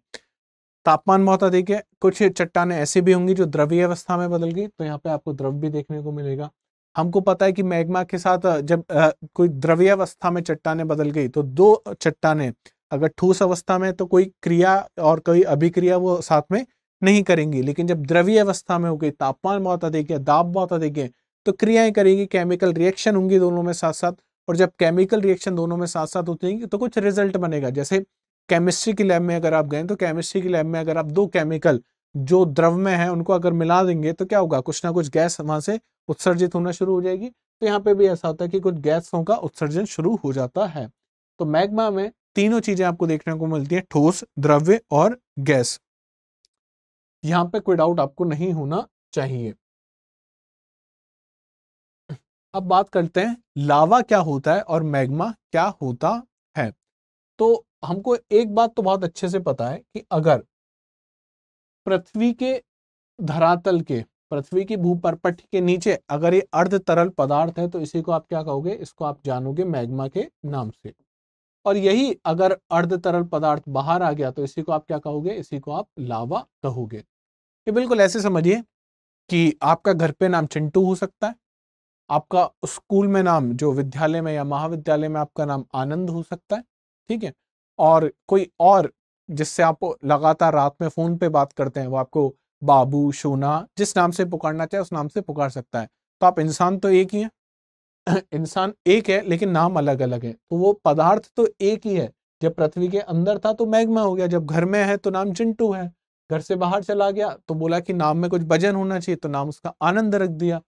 तापमान बहुत अधिक है कुछ चट्टाने ऐसी भी होंगी जो द्रव्य अवस्था में बदल गई तो यहाँ पे आपको द्रव भी देखने को मिलेगा हमको पता है कि मैग्मा के साथ जब आ, कोई द्रव्य अवस्था में चट्टाने बदल गई तो दो चट्टाने अगर ठोस अवस्था में तो कोई क्रिया और कोई अभिक्रिया वो साथ में नहीं करेंगी लेकिन जब द्रवीय अवस्था में हो गई तापमान बहुत अधिक है दाब बहुत अधिक है तो क्रियाएं करेंगी केमिकल रिएक्शन होंगी दोनों में साथ साथ और जब केमिकल रिएक्शन दोनों में साथ साथ होती है तो कुछ रिजल्ट बनेगा जैसे केमिस्ट्री की लैब में अगर आप गए तो केमिस्ट्री की लैब में अगर आप दो केमिकल जो द्रव में है उनको अगर मिला देंगे तो क्या होगा कुछ ना कुछ गैस वहां से उत्सर्जित होना शुरू हो जाएगी तो यहाँ पे भी ऐसा होता है कि कुछ गैसों का उत्सर्जन शुरू हो जाता है तो मैग्मा में तीनों चीजें आपको देखने को मिलती है ठोस द्रव्य और गैस यहाँ पे कोई डाउट आपको नहीं होना चाहिए अब बात करते हैं लावा क्या होता है और मैग्मा क्या होता है तो हमको एक बात तो बहुत अच्छे से पता है कि अगर पृथ्वी के धरातल के पृथ्वी की भूपरपट के नीचे अगर ये अर्ध तरल पदार्थ है तो इसी को आप क्या कहोगे इसको आप जानोगे मैग्मा के नाम से और यही अगर अर्ध तरल पदार्थ बाहर आ गया तो इसी को आप क्या कहोगे इसी को आप लावा कहोगे ये बिल्कुल ऐसे समझिए कि आपका घर पे नाम चिंटू हो सकता है आपका स्कूल में नाम जो विद्यालय में या महाविद्यालय में आपका नाम आनंद हो सकता है ठीक है और कोई और जिससे आप लगातार रात में फ़ोन पे बात करते हैं वो आपको बाबू शोना जिस नाम से पुकारना चाहे उस नाम से पुकार सकता है तो आप इंसान तो एक ही है इंसान एक है लेकिन नाम अलग अलग है तो वो पदार्थ तो एक ही है जब पृथ्वी के अंदर था तो मैग्मा हो गया जब घर में है तो नाम चिंटू है घर से बाहर चला गया तो बोला कि नाम में कुछ वजन होना चाहिए तो नाम उसका आनंद रख दिया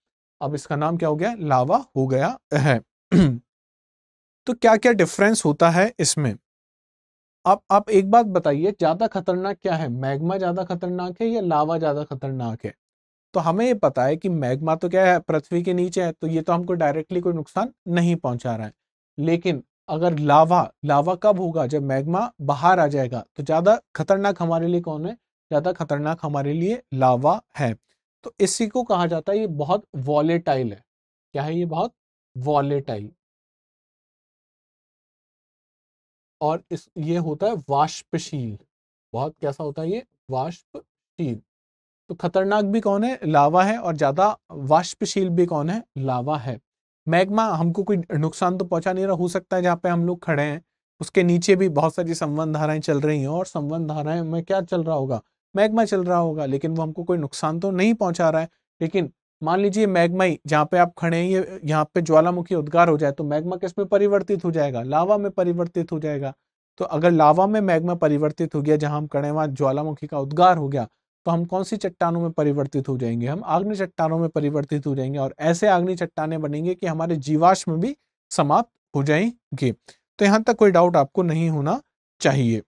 अब इसका नाम क्या हो गया लावा हो गया है तो क्या क्या डिफरेंस होता है इसमें आप आप एक बात बताइए ज्यादा खतरनाक क्या है मैग्मा ज्यादा खतरनाक है या लावा ज्यादा खतरनाक है तो हमें ये पता है कि मैग्मा तो क्या है पृथ्वी के नीचे है तो ये तो हमको डायरेक्टली कोई नुकसान नहीं पहुंचा रहा है लेकिन अगर लावा लावा कब होगा जब मैग्मा बाहर आ जाएगा तो ज्यादा खतरनाक हमारे लिए कौन है ज्यादा खतरनाक हमारे लिए लावा है तो इसी को कहा जाता है ये बहुत वॉलेटाइल है क्या है ये बहुत वॉलेटाइल और इस ये होता है वाष्पशील बहुत कैसा होता है ये वाष्पशील तो खतरनाक भी कौन है लावा है और ज़्यादा वाष्पशील भी कौन है लावा है मैग्मा हमको कोई नुकसान तो पहुंचा नहीं रहा हो सकता है जहाँ पे हम लोग खड़े हैं उसके नीचे भी बहुत सारी संवन धाराएं चल रही हैं और संबंध धाराएं में क्या चल रहा होगा मैग्मा चल रहा होगा लेकिन वो हमको कोई नुकसान तो नहीं पहुंचा रहा है लेकिन मान लीजिए मैग्मा ही जहाँ पे आप खड़े हैं ये यहाँ पे ज्वालामुखी उद्गार हो जाए तो मैग्मा किस में परिवर्तित हो जाएगा लावा में परिवर्तित हो जाएगा तो अगर लावा में मैग्मा परिवर्तित हो गया जहाँ हम खड़े वहाँ ज्वालामुखी का उद्गार हो गया तो हम कौन सी चट्टानों में परिवर्तित हो जाएंगे हम आग्नि चट्टानों में परिवर्तित हो जाएंगे और ऐसे आग्नि चट्टाने बनेंगे कि हमारे जीवाश्म भी समाप्त हो जाएंगे तो यहाँ तक कोई डाउट आपको नहीं होना चाहिए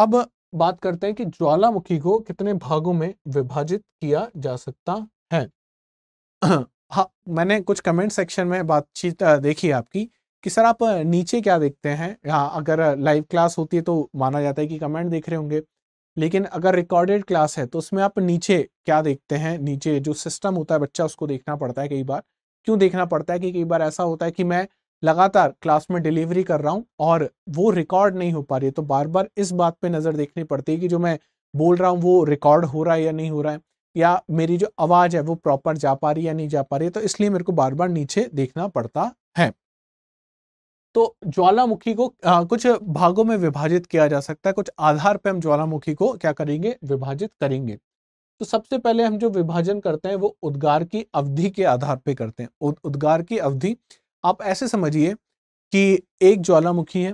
अब बात करते हैं कि ज्वालामुखी को कितने भागों में विभाजित किया जा सकता है हाँ मैंने कुछ कमेंट सेक्शन में बातचीत देखी आपकी कि सर आप नीचे क्या देखते हैं हाँ अगर लाइव क्लास होती है तो माना जाता है कि कमेंट देख रहे होंगे लेकिन अगर रिकॉर्डेड क्लास है तो उसमें आप नीचे क्या देखते हैं नीचे जो सिस्टम होता है बच्चा उसको देखना पड़ता है कई बार क्यों देखना पड़ता है कि कई बार ऐसा होता है कि मैं लगातार क्लास में डिलीवरी कर रहा हूँ और वो रिकॉर्ड नहीं हो पा रही है तो बार बार इस बात पे नज़र देखनी पड़ती है कि जो मैं बोल रहा हूँ वो रिकॉर्ड हो रहा है या नहीं हो रहा है या मेरी जो आवाज़ है वो प्रॉपर जा पा रही है या नहीं जा पा रही है तो इसलिए मेरे को बार बार नीचे देखना पड़ता है तो ज्वालामुखी को आ, कुछ भागों में विभाजित किया जा सकता है कुछ आधार पर हम ज्वालामुखी को क्या करेंगे विभाजित करेंगे तो सबसे पहले हम जो विभाजन करते हैं वो उद्गार की अवधि के आधार पर करते हैं उद्गार की अवधि आप ऐसे समझिए कि एक ज्वालामुखी है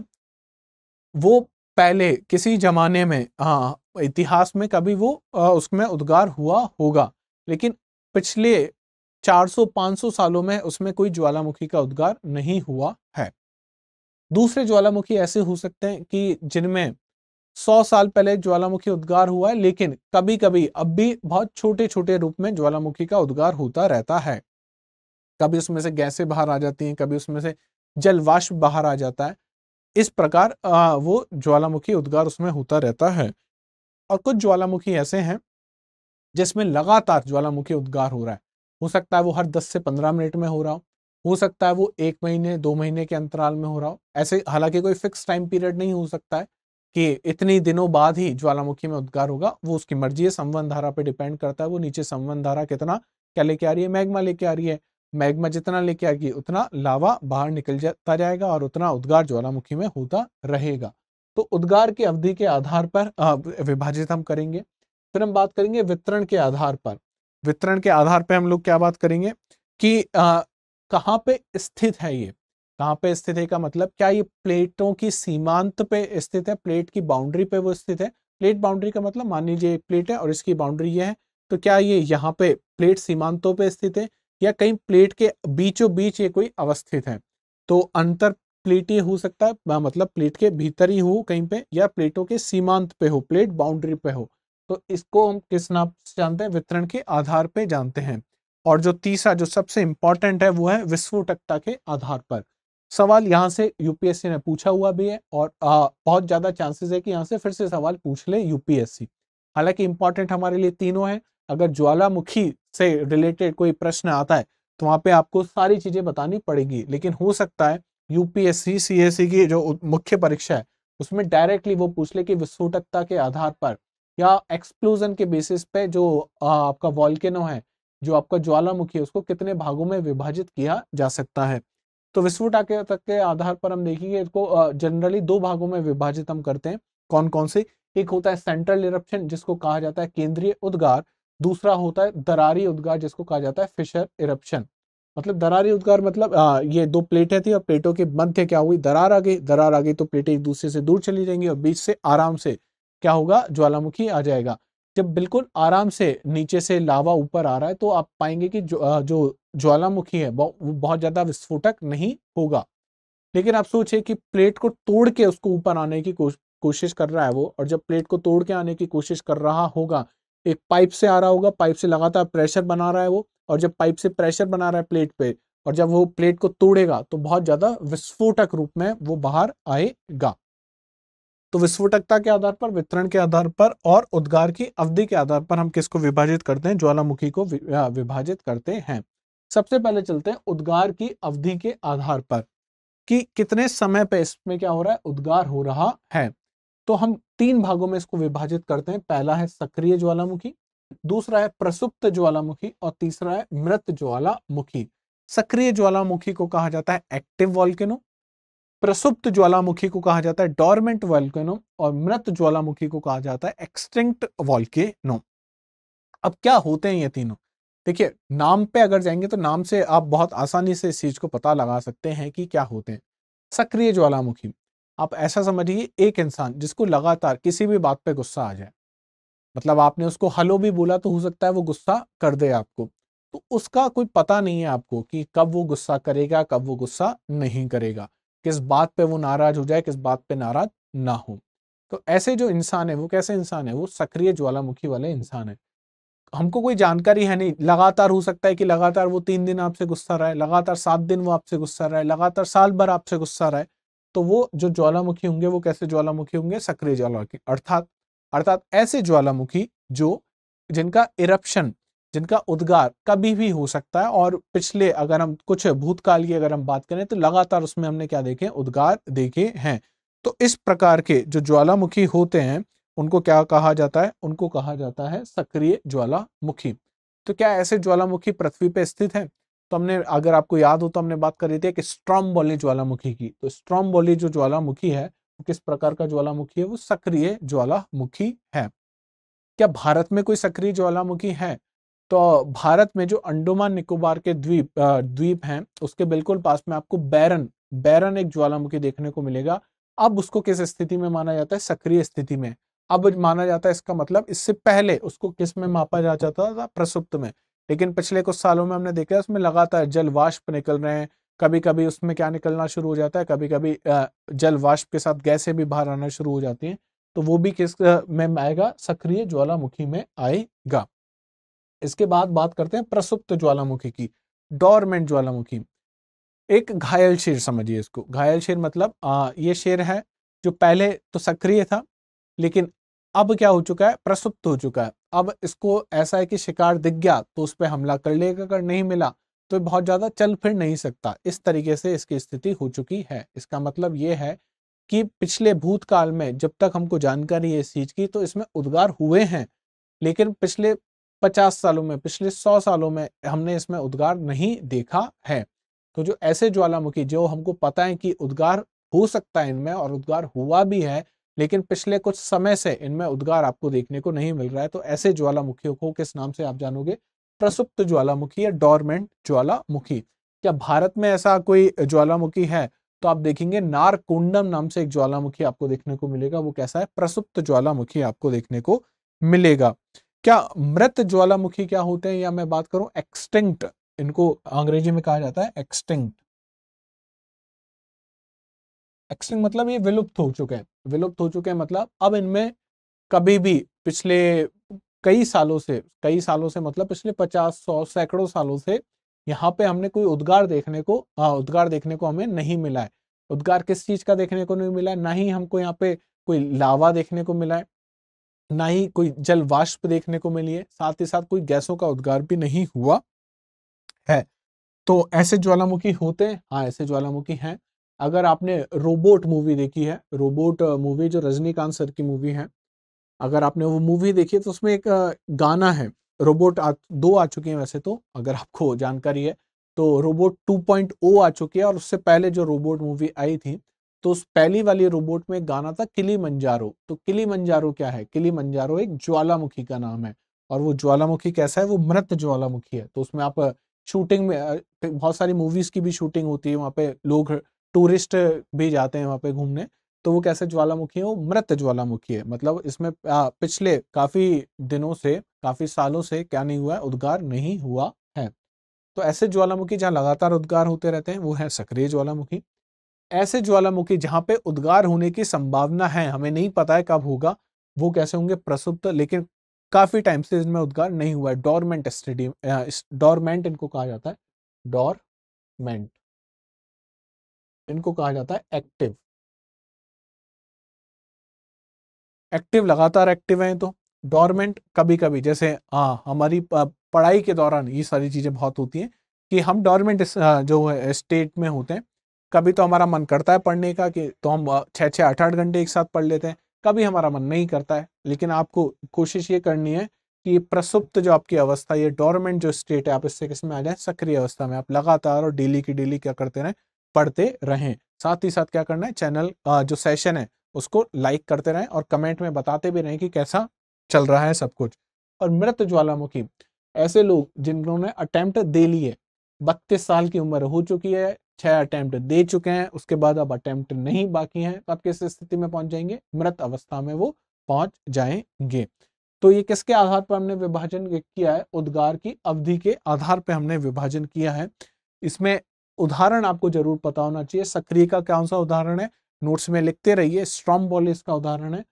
वो पहले किसी जमाने में हाँ इतिहास में कभी वो आ, उसमें उद्गार हुआ होगा लेकिन पिछले 400-500 सालों में उसमें कोई ज्वालामुखी का उद्गार नहीं हुआ है दूसरे ज्वालामुखी ऐसे हो सकते हैं कि जिनमें 100 साल पहले ज्वालामुखी उद्गार हुआ है लेकिन कभी कभी अब भी बहुत छोटे छोटे रूप में ज्वालामुखी का उद्गार होता रहता है कभी उसमें से गैसें बाहर आ जाती हैं कभी उसमें से जलवाष्प बाहर आ जाता है इस प्रकार वो ज्वालामुखी उद्गार उसमें होता रहता है और कुछ ज्वालामुखी ऐसे हैं जिसमें लगातार ज्वालामुखी उद्गार हो रहा है हो सकता है वो हर 10 से 15 मिनट में हो रहा हो हो सकता है वो एक महीने दो महीने के अंतराल में हो रहा हो ऐसे हालांकि कोई फिक्स टाइम पीरियड नहीं हो सकता है कि इतनी दिनों बाद ही ज्वालामुखी में उद्गार होगा वो उसकी मर्जी है संवन धारा पे डिपेंड करता है वो नीचे संवन धारा कितना क्या लेके आ रही है मैग्मा लेके आ रही है मैग्मा जितना लेके आएगी उतना लावा बाहर निकल जाता जाएगा और उतना उद्गार ज्वालामुखी में होता रहेगा तो उद्गार की अवधि के आधार पर विभाजित हम करेंगे फिर हम बात करेंगे वितरण के आधार पर वितरण के आधार पर हम लोग क्या बात करेंगे कि कहाँ पे स्थित है ये कहाँ पे स्थित है का मतलब क्या ये प्लेटों की सीमांत पे स्थित है प्लेट की बाउंड्री पे वो स्थित है प्लेट बाउंड्री का मतलब मान लीजिए एक प्लेट है और इसकी बाउंड्री ये है तो क्या ये यहाँ पे प्लेट सीमांतों पे स्थित है या कहीं प्लेट के बीचों बीच ये कोई अवस्थित है तो अंतर प्लेट हो सकता है मतलब प्लेट के भीतर ही हो कहीं पे या प्लेटों के सीमांत पे हो प्लेट बाउंड्री पे हो तो इसको हम किस नाम से जानते हैं वितरण के आधार पे जानते हैं और जो तीसरा जो सबसे इंपॉर्टेंट है वो है विस्फोटकता के आधार पर सवाल यहाँ से यूपीएससी ने पूछा हुआ भी है और आ, बहुत ज़्यादा चांसेस है कि यहाँ से फिर से सवाल पूछ ले यूपीएससी हालांकि इंपॉर्टेंट हमारे लिए तीनों हैं अगर ज्वालामुखी से रिलेटेड कोई प्रश्न आता है तो वहाँ पे आपको सारी चीज़ें बतानी पड़ेगी लेकिन हो सकता है यूपीएससी सीएससी e की जो मुख्य परीक्षा है उसमें डायरेक्टली वो पूछ ले कि विस्फोटकता के आधार पर या एक्सप्लोजन के बेसिस पे जो आपका वॉल्केनो है जो आपका ज्वालामुखी है उसको कितने भागों में विभाजित किया जा सकता है तो विस्फोटक के आधार पर हम देखेंगे इसको जनरली दो भागों में विभाजित हम करते हैं कौन कौन से एक होता है सेंट्रल इरप्शन जिसको कहा जाता है केंद्रीय उद्गार दूसरा होता है दरारी उद्गार जिसको कहा जाता है फिशर इरप्शन मतलब दरारी उद्गार मतलब आ, ये दो प्लेटें थी और प्लेटों के मध्य क्या हुई दरार आ गई दरार आ गई तो प्लेटें एक दूसरे से दूर चली जाएंगी और बीच से आराम से क्या होगा ज्वालामुखी आ जाएगा जब बिल्कुल आराम से नीचे से लावा ऊपर आ रहा है तो आप पाएंगे कि जो, जो ज्वालामुखी है वो बहुत ज़्यादा विस्फोटक नहीं होगा लेकिन आप सोचिए कि प्लेट को तोड़ के उसको ऊपर आने की कोशिश कर रहा है वो और जब प्लेट को तोड़ के आने की कोशिश कर रहा होगा एक पाइप से आ रहा होगा पाइप से लगातार प्रेशर बना रहा है वो और जब पाइप से प्रेशर बना रहा है प्लेट पे और जब वो प्लेट को तोड़ेगा तो बहुत ज्यादा विस्फोटक रूप में वो बाहर आएगा तो विस्फोटकता के आधार पर वितरण के आधार पर और उद्गार की अवधि के आधार पर हम किसको विभाजित करते हैं ज्वालामुखी को विभाजित करते हैं सबसे पहले चलते हैं उद्गार की अवधि के आधार पर कि कितने समय पे इसमें क्या हो रहा है उद्गार हो रहा है तो हम तीन भागों में इसको विभाजित करते हैं पहला है सक्रिय ज्वालामुखी दूसरा है प्रसुप्त ज्वालामुखी और तीसरा है मृत ज्वालामुखी सक्रिय ज्वालामुखी को कहा जाता है एक्टिव वॉल्केनो प्रसुप्त ज्वालामुखी को कहा जाता है डॉर्मेंट वॉल्केनो और मृत ज्वालामुखी को कहा जाता है एक्सटिंक्ट वॉल्केनो अब क्या होते हैं ये तीनों देखिए नाम पे अगर जाएंगे तो नाम से आप बहुत आसानी से इस चीज को पता लगा सकते हैं कि क्या होते हैं सक्रिय ज्वालामुखी आप ऐसा समझिए एक इंसान जिसको लगातार किसी भी बात पे गुस्सा आ जाए मतलब आपने उसको हलो भी बोला तो हो सकता है वो गुस्सा कर दे आपको तो उसका कोई पता नहीं है आपको कि कब वो गुस्सा करेगा कब वो गुस्सा नहीं करेगा किस बात पे वो नाराज हो जाए किस बात पे नाराज ना हो तो ऐसे जो इंसान है वो कैसे इंसान है वो सक्रिय ज्वालामुखी वाले इंसान है हमको कोई जानकारी है नहीं लगातार हो सकता है कि लगातार वो तीन दिन आपसे गुस्सा रहा है लगातार सात दिन वो आपसे गुस्सा रहा है लगातार साल भर आपसे गुस्सा रहा है तो वो जो ज्वालामुखी होंगे वो कैसे ज्वालामुखी होंगे सक्रिय ज्वालामुखी अर्थात अर्थात ऐसे ज्वालामुखी जो जिनका इरप्शन जिनका उद्गार कभी भी हो सकता है और पिछले अगर हम कुछ भूतकाल की अगर हम बात करें तो लगातार उसमें हमने क्या देखे उद्गार देखे हैं तो इस प्रकार के जो ज्वालामुखी होते हैं उनको क्या कहा जाता है उनको कहा जाता है सक्रिय ज्वालामुखी तो क्या ऐसे ज्वालामुखी पृथ्वी पर स्थित हैं तो हमने अगर आपको याद हो तो हमने बात करी थी कि स्ट्रॉम बॉली ज्वालामुखी की तो स्ट्रॉम बॉली जो ज्वालामुखी है वो किस प्रकार का ज्वालामुखी है वो सक्रिय ज्वालामुखी है क्या भारत में कोई सक्रिय ज्वालामुखी है तो भारत में जो अंडोमान निकोबार के द्वीप द्वीप हैं उसके बिल्कुल पास में आपको बैरन बैरन एक ज्वालामुखी देखने को मिलेगा अब उसको किस स्थिति में माना जाता है सक्रिय स्थिति में अब माना जाता है इसका मतलब इससे पहले उसको किस में मापा जाता था प्रसुप्त में लेकिन पिछले कुछ सालों में हमने देखा उसमें लगातार जल वाष्प निकल रहे हैं कभी कभी उसमें क्या निकलना शुरू हो जाता है कभी कभी जल वाष्प के साथ गैसें भी बाहर आना शुरू हो जाती हैं तो वो भी किस में आएगा सक्रिय ज्वालामुखी में आएगा इसके बाद बात करते हैं प्रसुप्त ज्वालामुखी की डोरमेंट ज्वालामुखी एक घायल शेर समझिए इसको घायल शेर मतलब आ, ये शेर है जो पहले तो सक्रिय था लेकिन अब क्या हो चुका है प्रसुप्त हो चुका है अब इसको ऐसा है कि शिकार दिख गया तो उस पर हमला कर लेगा अगर नहीं मिला तो बहुत ज़्यादा चल फिर नहीं सकता इस तरीके से इसकी स्थिति हो चुकी है इसका मतलब ये है कि पिछले भूतकाल में जब तक हमको जानकारी है इस चीज़ की तो इसमें उद्गार हुए हैं लेकिन पिछले पचास सालों में पिछले सौ सालों में हमने इसमें उद्गार नहीं देखा है तो जो ऐसे ज्वालामुखी जो हमको पता है कि उद्गार हो सकता है इनमें और उद्गार हुआ भी है लेकिन पिछले कुछ समय से इनमें उद्गार आपको देखने को नहीं मिल रहा है तो ऐसे ज्वालामुखियों को किस नाम से आप जानोगे प्रसुप्त ज्वालामुखी या डोरमेंट ज्वालामुखी क्या भारत में ऐसा कोई ज्वालामुखी है तो आप देखेंगे नारकुंडम नाम से एक ज्वालामुखी आपको देखने को मिलेगा वो कैसा है प्रसुप्त ज्वालामुखी आपको देखने को मिलेगा क्या मृत ज्वालामुखी क्या होते हैं या मैं बात करूं एक्सटिंक्ट इनको अंग्रेजी में कहा जाता है एक्सटिंक्ट एक्सटिंग मतलब ये विलुप्त हो चुके हैं विलुप्त हो चुके हैं मतलब अब इनमें कभी भी पिछले कई सालों से कई सालों से मतलब पिछले पचास सौ सैकड़ों सालों से यहाँ पे हमने कोई उद्गार देखने को उद्गार देखने को हमें नहीं मिला है उद्गार किस चीज का देखने को नहीं मिला है ना ही हमको यहाँ पे कोई लावा देखने को मिला है ना ही कोई जल वाष्प देखने को मिली है साथ ही साथ कोई गैसों का उद्गार भी नहीं हुआ है तो ऐसे ज्वालामुखी होते हैं हाँ ऐसे ज्वालामुखी हैं अगर आपने रोबोट मूवी देखी है रोबोट मूवी जो रजनीकांत सर की मूवी है अगर आपने वो मूवी देखी है तो उसमें एक गाना है रोबोट आ, दो आ चुके हैं वैसे तो अगर आपको जानकारी है तो रोबोट 2.0 आ चुकी है और उससे पहले जो रोबोट मूवी आई थी तो उस पहली वाली रोबोट में गाना था किली मंजारो तो किली मंजारो क्या है किली मंजारो एक ज्वालामुखी का नाम है और वो ज्वालामुखी कैसा है वो मृत ज्वालामुखी है तो उसमें आप शूटिंग में बहुत सारी मूवीज की भी शूटिंग होती है वहाँ पे लोग टूरिस्ट भी जाते हैं वहाँ पे घूमने तो वो कैसे ज्वालामुखी है वो मृत ज्वालामुखी है मतलब इसमें पिछले काफी दिनों से काफी सालों से क्या नहीं हुआ है उद्गार नहीं हुआ है तो ऐसे ज्वालामुखी जहाँ लगातार उद्गार होते रहते हैं वो है सक्रिय ज्वालामुखी ऐसे ज्वालामुखी जहाँ पे उद्गार होने की संभावना है हमें नहीं पता है कब होगा वो कैसे होंगे प्रसुप्त लेकिन काफी टाइम से इसमें उद्गार नहीं हुआ है डोरमेंट स्टेडियम डोरमेंट इनको कहा जाता है डोरमेंट इनको कहा जाता है एक्टिव एक्टिव लगातार एक्टिव हैं तो डॉर्मेंट कभी कभी जैसे हाँ हमारी पढ़ाई के दौरान ये सारी चीज़ें बहुत होती हैं कि हम डोरमेंट हाँ, जो है स्टेट में होते हैं कभी तो हमारा मन करता है पढ़ने का कि तो हम छः छः आठ आठ घंटे एक साथ पढ़ लेते हैं कभी हमारा मन नहीं करता है लेकिन आपको कोशिश ये करनी है कि प्रसुप्त जो आपकी अवस्था ये डोरमेंट जो स्टेट है आप इससे किस में आ जाए सक्रिय अवस्था में आप लगातार और डेली की डेली क्या करते रहें पढ़ते रहें साथ ही साथ क्या करना है चैनल जो सेशन है उसको लाइक करते रहें और कमेंट में बताते भी रहें कि कैसा चल रहा है सब कुछ और मृत ज्वालामुखी ऐसे लोग जिन्होंने अटैम्प्ट दे लिए बत्तीस साल की उम्र हो चुकी है छह अटैम्प्ट दे चुके हैं उसके बाद अब अटैम्प्ट नहीं बाकी हैं तो आप किस स्थिति में पहुंच जाएंगे मृत अवस्था में वो पहुंच जाएंगे तो ये किसके आधार पर हमने विभाजन किया है उद्गार की अवधि के आधार पर हमने विभाजन किया है इसमें उदाहरण आपको जरूर पता होना चाहिए सक्रिय का कौन सा उदाहरण है नोट्स में लिखते रहिए स्ट्रॉम्बोलिस का उदाहरण है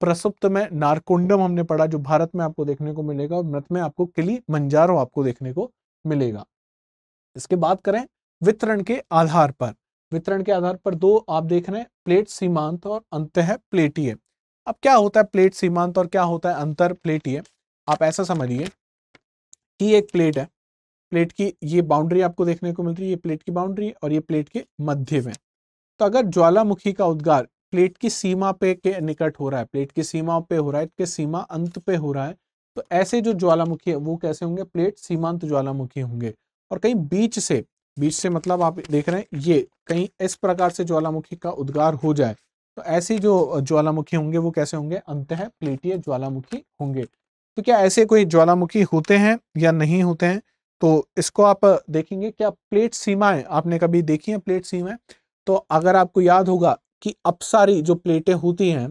प्रसुप्त में नारकुंडम हमने पढ़ा जो भारत में आपको देखने को मिलेगा और मृत में आपको किली मंजारो आपको देखने को मिलेगा इसके बाद करें वितरण के आधार पर वितरण के आधार पर दो आप देख रहे हैं प्लेट सीमांत और अंत है प्लेटीय अब क्या होता है प्लेट सीमांत और क्या होता है अंतर प्लेटीय आप ऐसा समझिए कि एक प्लेट है प्लेट की ये बाउंड्री आपको देखने को मिलती है ये प्लेट की बाउंड्री और ये प्लेट के मध्य में तो अगर ज्वालामुखी का उद्गार प्लेट की सीमा पे के निकट हो रहा है प्लेट की सीमा पे हो रहा है सीमा अंत पे हो रहा है तो ऐसे जो ज्वालामुखी है वो कैसे होंगे प्लेट सीमांत ज्वालामुखी होंगे और कहीं बीच से बीच से मतलब आप देख रहे हैं ये कहीं इस प्रकार से ज्वालामुखी का उद्गार हो जाए तो ऐसे जो ज्वालामुखी होंगे वो कैसे होंगे अंत है प्लेटीय ज्वालामुखी होंगे तो क्या ऐसे कोई ज्वालामुखी होते हैं या नहीं होते हैं तो इसको आप देखेंगे क्या प्लेट सीमाएं आपने कभी देखी है प्लेट सीमाएं तो अगर आपको याद होगा कि अपसारी जो प्लेटें होती हैं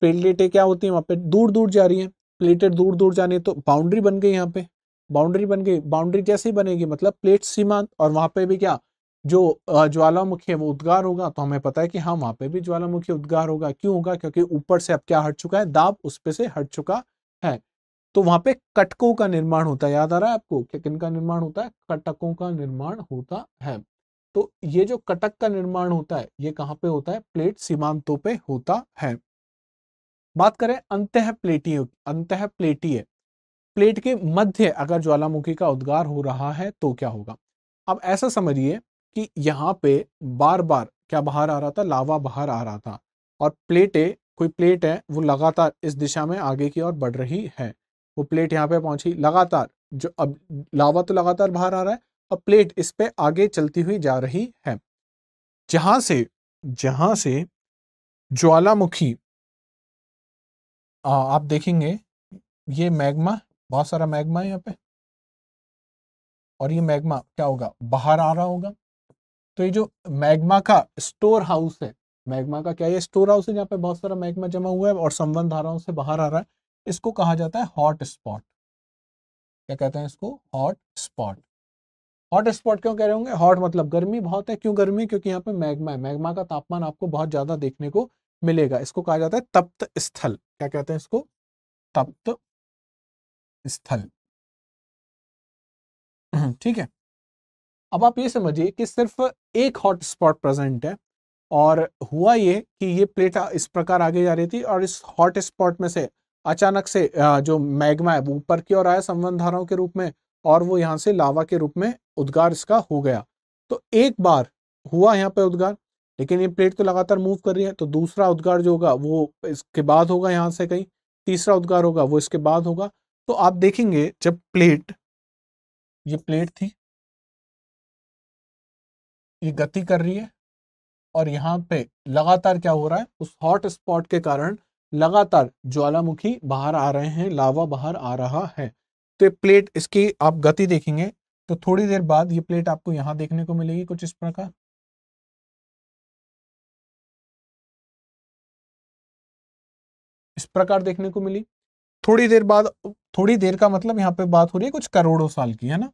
प्लेटें क्या होती हैं वहाँ पे दूर दूर जा रही हैं प्लेटें दूर दूर जाने तो बाउंड्री बन गई यहाँ पे बाउंड्री बन गई बाउंड्री जैसे ही बनेगी मतलब प्लेट सीमा और वहाँ पे भी क्या जो ज्वालामुखी है वो उद्गार होगा तो हमें पता है कि हाँ वहाँ पे भी ज्वालामुखी उद्गार होगा क्यों होगा क्योंकि ऊपर से अब क्या हट चुका है दाब उस पर से हट चुका है तो वहां पे कटकों का निर्माण होता है याद आ रहा है आपको क्या किन का निर्माण होता है कटकों का निर्माण होता है तो ये जो कटक का निर्माण होता है ये कहाँ पे होता है प्लेट सीमांतों पे होता है बात करें अंत प्लेटीय अंत प्लेटीय प्लेट के मध्य अगर ज्वालामुखी का उद्गार हो रहा है तो क्या होगा अब ऐसा समझिए कि यहाँ पे बार बार क्या बाहर आ रहा था लावा बाहर आ रहा था और प्लेटें कोई प्लेट है वो लगातार इस दिशा में आगे की ओर बढ़ रही है वो प्लेट यहाँ पे पहुंची लगातार जो अब लावा तो लगातार बाहर आ रहा है और प्लेट इस पे आगे चलती हुई जा रही है जहां से जहां से ज्वालामुखी आप देखेंगे ये मैग्मा बहुत सारा मैग्मा है यहाँ पे और ये मैग्मा क्या होगा बाहर आ रहा होगा तो ये जो मैग्मा का स्टोर हाउस है मैग्मा का क्या ये स्टोर हाउस है जहाँ पे बहुत सारा मैग्मा जमा हुआ है और संबंध धाराओं से बाहर आ रहा है इसको कहा जाता है हॉट स्पॉट क्या कहते हैं इसको हॉट स्पॉट हॉट स्पॉट क्यों कह रहे होंगे हॉट मतलब गर्मी बहुत है क्यों गर्मी क्योंकि यहाँ पे मैग्मा है मैग्मा का तापमान आपको बहुत ज्यादा देखने को मिलेगा इसको कहा जाता है तप्त स्थल क्या कहते हैं इसको तप्त स्थल ठीक है अब आप ये समझिए कि सिर्फ एक हॉट स्पॉट प्रेजेंट है और हुआ ये कि ये प्लेट इस प्रकार आगे जा रही थी और इस हॉट स्पॉट में से अचानक से जो मैग्मा है वो ऊपर की ओर आया संवन धाराओं के रूप में और वो यहाँ से लावा के रूप में उद्गार इसका हो गया तो एक बार हुआ यहाँ पे उद्गार लेकिन ये प्लेट तो लगातार मूव कर रही है तो दूसरा उद्गार जो होगा वो इसके बाद होगा यहाँ से कहीं तीसरा उद्गार होगा वो इसके बाद होगा तो आप देखेंगे जब प्लेट ये प्लेट थी ये गति कर रही है और यहाँ पे लगातार क्या हो रहा है उस हॉट स्पॉट के कारण लगातार ज्वालामुखी बाहर आ रहे हैं लावा बाहर आ रहा है तो ये प्लेट इसकी आप गति देखेंगे तो थोड़ी देर बाद ये प्लेट आपको यहां देखने को मिलेगी कुछ इस प्रकार इस प्रकार देखने को मिली थोड़ी देर बाद थोड़ी देर का मतलब यहाँ पे बात हो रही है कुछ करोड़ों साल की है ना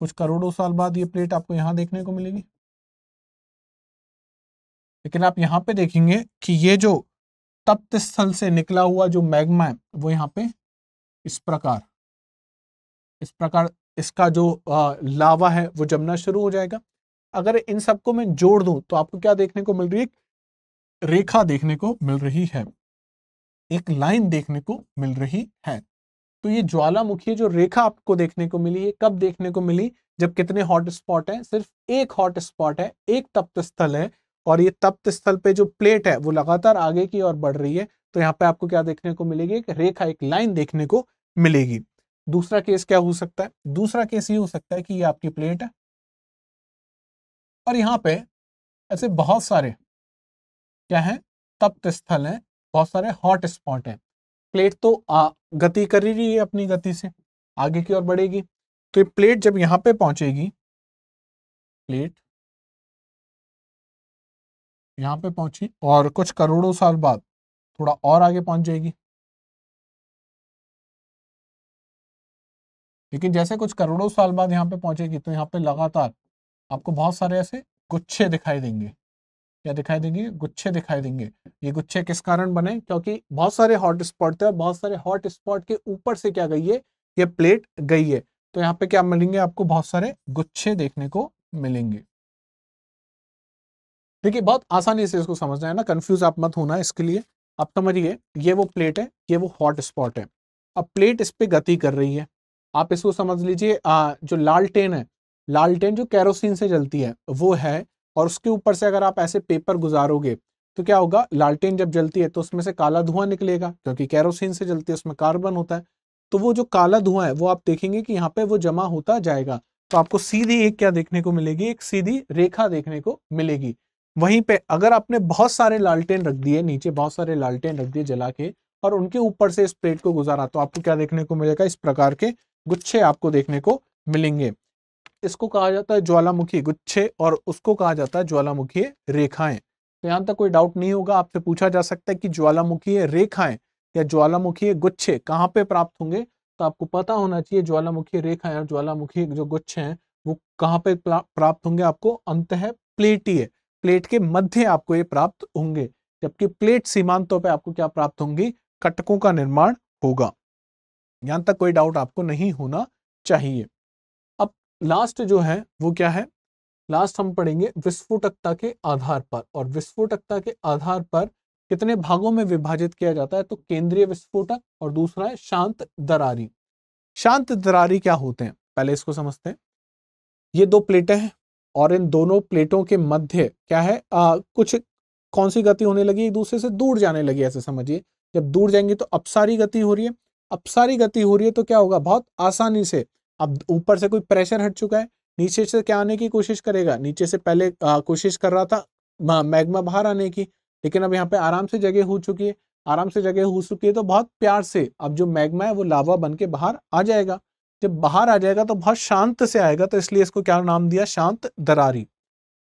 कुछ करोड़ों साल बाद ये प्लेट आपको यहाँ देखने को मिलेगी लेकिन आप यहाँ पे देखेंगे कि ये जो तप्त स्थल से निकला हुआ जो मैग्मा है वो यहाँ पे इस प्रकार इस प्रकार इसका जो लावा है वो जमना शुरू हो जाएगा अगर इन सबको मैं जोड़ दूं तो आपको क्या देखने को मिल रही है रेखा देखने को मिल रही है एक लाइन देखने को मिल रही है तो ये ज्वालामुखी जो रेखा आपको देखने को मिली है कब देखने को मिली जब कितने हॉट स्पॉट है सिर्फ एक हॉट स्पॉट है एक तप्त स्थल है और ये तप्त स्थल पे जो प्लेट है वो लगातार आगे की ओर बढ़ रही है तो यहाँ पे आपको क्या देखने को मिलेगी एक रेखा एक लाइन देखने को मिलेगी दूसरा केस क्या हो सकता है दूसरा केस ये हो सकता है कि ये आपकी प्लेट है और यहाँ पे ऐसे बहुत सारे क्या है तप्त स्थल है बहुत सारे हॉट स्पॉट है प्लेट तो आ, गति कर ही रही है अपनी गति से आगे की ओर बढ़ेगी तो ये प्लेट जब यहाँ पे पहुंचेगी प्लेट यहाँ पे पहुंची और कुछ करोड़ों साल बाद थोड़ा और आगे पहुंच जाएगी लेकिन जैसे कुछ करोड़ों साल बाद यहाँ पे पहुंचेगी तो यहाँ पे लगातार आपको बहुत सारे ऐसे गुच्छे दिखाई देंगे क्या दिखाई देंगे गुच्छे दिखाई देंगे ये गुच्छे किस कारण बने क्योंकि बहुत सारे हॉट स्पॉट थे और बहुत सारे हॉट स्पॉट के ऊपर से क्या गई है ये प्लेट गई है तो यहाँ पे क्या मिलेंगे आपको बहुत सारे गुच्छे देखने को मिलेंगे देखिए बहुत आसानी से इसको समझना है ना कंफ्यूज आप मत होना इसके लिए आप समझिए ये वो प्लेट है ये वो हॉट स्पॉट है अब प्लेट इस पर गति कर रही है आप इसको समझ लीजिए जो लालटेन है लालटेन जो कैरोसिन से जलती है वो है और उसके ऊपर से अगर आप ऐसे पेपर गुजारोगे तो क्या होगा लालटेन जब जलती है तो उसमें से काला धुआं निकलेगा क्योंकि कैरोसिन से जलती है उसमें कार्बन होता है तो वो जो काला धुआं है वो आप देखेंगे कि यहाँ पे वो जमा होता जाएगा तो आपको सीधी एक क्या देखने को मिलेगी एक सीधी रेखा देखने को मिलेगी वहीं पे अगर आपने बहुत सारे लालटेन रख दिए नीचे बहुत सारे लालटेन रख दिए जला के और उनके ऊपर से इस प्लेट को गुजारा तो आपको क्या देखने को मिलेगा इस प्रकार के गुच्छे आपको देखने को मिलेंगे इसको कहा जाता है ज्वालामुखी गुच्छे और उसको कहा जाता है ज्वालामुखी रेखाएं तो यहाँ तक कोई डाउट नहीं होगा आपसे पूछा जा सकता है कि ज्वालामुखी रेखाएं या ज्वालामुखी गुच्छे कहाँ पे प्राप्त होंगे तो आपको पता होना चाहिए ज्वालामुखी रेखाएं और ज्वालामुखी जो गुच्छे हैं वो कहाँ पे प्राप्त होंगे आपको अंत है प्लेटीय प्लेट के मध्य आपको ये प्राप्त होंगे जबकि प्लेट सीमांतों पर आपको क्या प्राप्त होंगी कटकों का निर्माण होगा यहां तक कोई डाउट आपको नहीं होना चाहिए अब लास्ट जो है वो क्या है लास्ट हम पढ़ेंगे विस्फोटकता के आधार पर और विस्फोटकता के आधार पर कितने भागों में विभाजित किया जाता है तो केंद्रीय विस्फोटक और दूसरा है शांत दरारी शांत दरारी क्या होते हैं पहले इसको समझते हैं ये दो प्लेटें हैं और इन दोनों प्लेटों के मध्य क्या है आ, कुछ कौन सी गति होने लगी एक दूसरे से दूर जाने लगी ऐसे समझिए जब दूर जाएंगे तो अपसारी गति हो रही है अपसारी गति हो रही है तो क्या होगा बहुत आसानी से अब ऊपर से कोई प्रेशर हट चुका है नीचे से क्या आने की कोशिश करेगा नीचे से पहले कोशिश कर रहा था मैग्मा बाहर आने की लेकिन अब यहाँ पे आराम से जगह हो चुकी है आराम से जगह हो चुकी है तो बहुत प्यार से अब जो मैग्मा है वो लावा बन के बाहर आ जाएगा जब बाहर आ जाएगा तो बहुत शांत से आएगा तो इसलिए इसको क्या नाम दिया शांत दरारी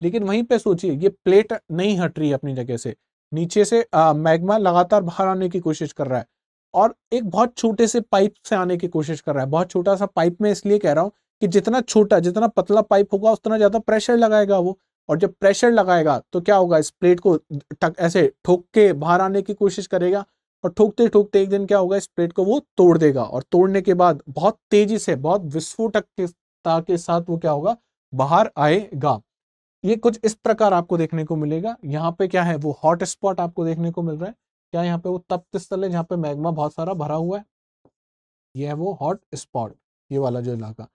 लेकिन वहीं पे सोचिए ये प्लेट नहीं हट रही अपनी जगह से नीचे से मैग्मा लगातार बाहर आने की कोशिश कर रहा है और एक बहुत छोटे से पाइप से आने की कोशिश कर रहा है बहुत छोटा सा पाइप में इसलिए कह रहा हूँ कि जितना छोटा जितना पतला पाइप होगा उतना ज़्यादा प्रेशर लगाएगा वो और जब प्रेशर लगाएगा तो क्या होगा इस प्लेट को ऐसे ठोक के बाहर आने की कोशिश करेगा और ठोकते ठोकते एक दिन क्या होगा इस प्लेट को वो तोड़ देगा और तोड़ने के बाद बहुत तेजी से बहुत विस्फोटकता के साथ वो क्या होगा बाहर आएगा ये कुछ इस प्रकार आपको देखने को मिलेगा यहाँ पे क्या है वो हॉट स्पॉट आपको देखने को मिल रहा है क्या यहाँ पे वो तप्त स्थल है जहाँ पे मैग्मा बहुत सारा भरा हुआ है ये है वो हॉट स्पॉट ये वाला जो इलाका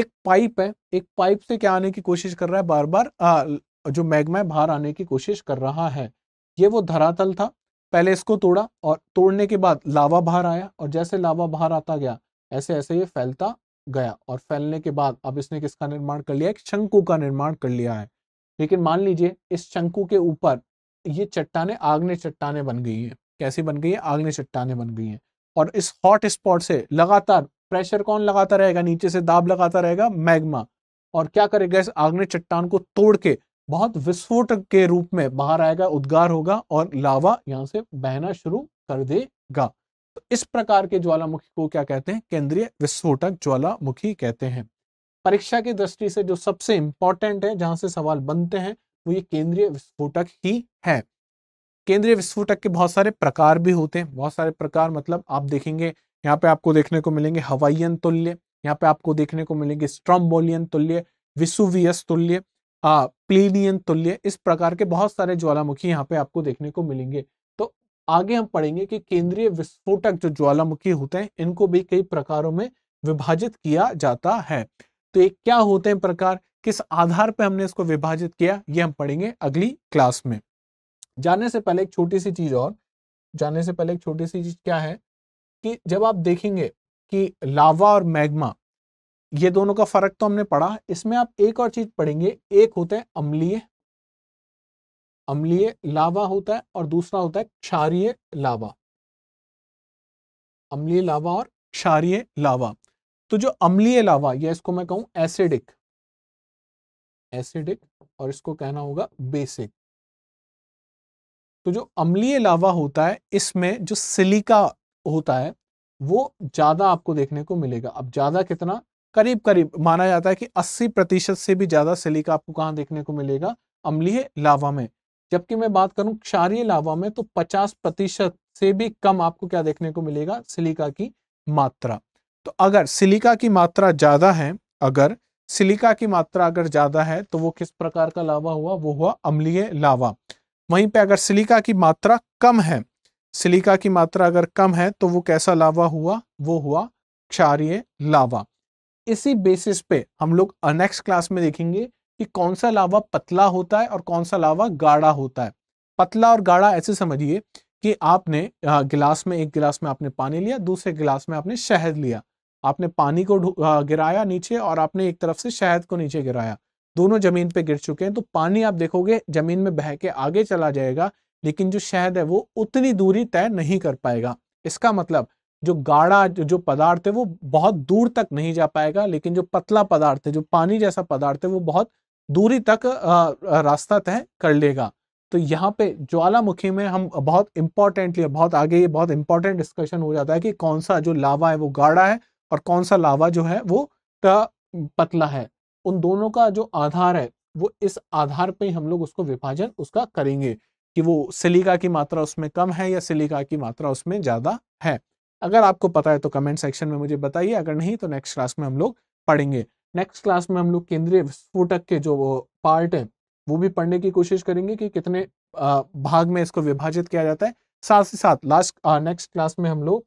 एक पाइप है एक पाइप से क्या आने की कोशिश कर रहा है बार बार आ, जो मैग्मा बाहर आने की कोशिश कर रहा है ये वो धरातल था पहले इसको तोड़ा और तोड़ने के बाद लावा बाहर आया और जैसे लावा बाहर आता गया ऐसे ऐसे ये फैलता गया और फैलने के बाद अब इसने किसका निर्माण कर लिया एक शंकु का निर्माण कर लिया है लेकिन मान लीजिए इस शंकु के ऊपर ये चट्टाने आग्ने चट्टाने बन गई हैं कैसी बन गई है आग्ने चट्टाने बन गई हैं और इस हॉट स्पॉट से लगातार प्रेशर कौन लगाता रहेगा नीचे से दाब लगाता रहेगा मैग्मा और क्या करेगा इस आग्ने चट्टान को तोड़ के बहुत विस्फोटक के रूप में बाहर आएगा उद्गार होगा और लावा यहाँ से बहना शुरू कर देगा तो इस प्रकार के ज्वालामुखी को क्या कहते हैं केंद्रीय विस्फोटक ज्वालामुखी कहते हैं परीक्षा की दृष्टि से जो सबसे इंपॉर्टेंट है जहां से सवाल बनते हैं वो ये केंद्रीय विस्फोटक ही है केंद्रीय विस्फोटक के बहुत सारे प्रकार भी होते हैं बहुत सारे प्रकार मतलब आप देखेंगे यहाँ पे आपको देखने को मिलेंगे हवाईयन तुल्य यहाँ पे आपको देखने को मिलेंगे स्ट्रॉम्बोलियन तुल्य विसुवियस तुल्य प्लेनियन तुल्य इस प्रकार के बहुत सारे ज्वालामुखी यहाँ पे आपको देखने को मिलेंगे तो आगे हम पढ़ेंगे कि केंद्रीय विस्फोटक जो ज्वालामुखी होते हैं इनको भी कई प्रकारों में विभाजित किया जाता है तो एक क्या होते हैं प्रकार किस आधार पर हमने इसको विभाजित किया ये हम पढ़ेंगे अगली क्लास में जाने से पहले एक छोटी सी चीज और जाने से पहले एक छोटी सी चीज क्या है कि जब आप देखेंगे कि लावा और मैग्मा ये दोनों का फर्क तो हमने पढ़ा इसमें आप एक और चीज पढ़ेंगे एक होता है अम्लीय अम्लीय लावा होता है और दूसरा होता है क्षारीय लावा अम्लीय लावा और क्षारीय लावा तो जो अम्लीय लावा या इसको मैं कहूं एसिडिक एसिडिक और इसको कहना होगा बेसिक तो जो अम्लीय लावा होता है इसमें जो सिलिका होता है वो ज्यादा आपको देखने को मिलेगा अब ज्यादा कितना करीब करीब माना जाता है कि 80 प्रतिशत से भी ज़्यादा सिलिका आपको कहाँ देखने को मिलेगा अम्लीय लावा में जबकि मैं बात करूं क्षारीय लावा में तो 50 प्रतिशत से भी कम आपको क्या देखने को मिलेगा सिलिका की मात्रा तो अगर सिलिका की मात्रा ज़्यादा है अगर सिलिका की मात्रा अगर ज़्यादा है तो वो किस प्रकार का लावा हुआ वो हुआ अम्लीय लावा वहीं पे अगर सिलिका की मात्रा कम है सिलिका की मात्रा अगर कम है तो वो कैसा लावा हुआ वो हुआ क्षारीय लावा इसी बेसिस पे हम लोग नेक्स्ट क्लास में देखेंगे कि कौन सा लावा पतला होता है और कौन सा लावा गाढ़ा होता है पतला और गाढ़ा ऐसे समझिए कि आपने गिलास में एक गिलास में आपने पानी लिया दूसरे गिलास में आपने शहद लिया आपने पानी को गिराया नीचे और आपने एक तरफ से शहद को नीचे गिराया दोनों जमीन पे गिर चुके हैं तो पानी आप देखोगे जमीन में बह के आगे चला जाएगा लेकिन जो शहद है वो उतनी दूरी तय नहीं कर पाएगा इसका मतलब जो गाढ़ा जो पदार्थ है वो बहुत दूर तक नहीं जा पाएगा लेकिन जो पतला पदार्थ है जो पानी जैसा पदार्थ है वो बहुत दूरी तक रास्ता तय कर लेगा तो यहाँ पे ज्वालामुखी में हम बहुत इंपॉर्टेंटली बहुत आगे ये बहुत इंपॉर्टेंट डिस्कशन हो जाता है कि कौन सा जो लावा है वो गाढ़ा है और कौन सा लावा जो है वो पतला है उन दोनों का जो आधार है वो इस आधार पर हम लोग उसको विभाजन उसका करेंगे कि वो सिलिका की मात्रा उसमें कम है या सिलिका की मात्रा उसमें ज़्यादा है अगर आपको पता है तो कमेंट सेक्शन में मुझे बताइए अगर नहीं तो नेक्स्ट क्लास में हम लोग पढ़ेंगे नेक्स्ट क्लास में हम लोग केंद्रीय विस्फोटक के जो पार्ट है वो भी पढ़ने की कोशिश करेंगे कि कितने भाग में इसको विभाजित किया जाता है साथ ही साथ लास्ट नेक्स्ट क्लास में हम लोग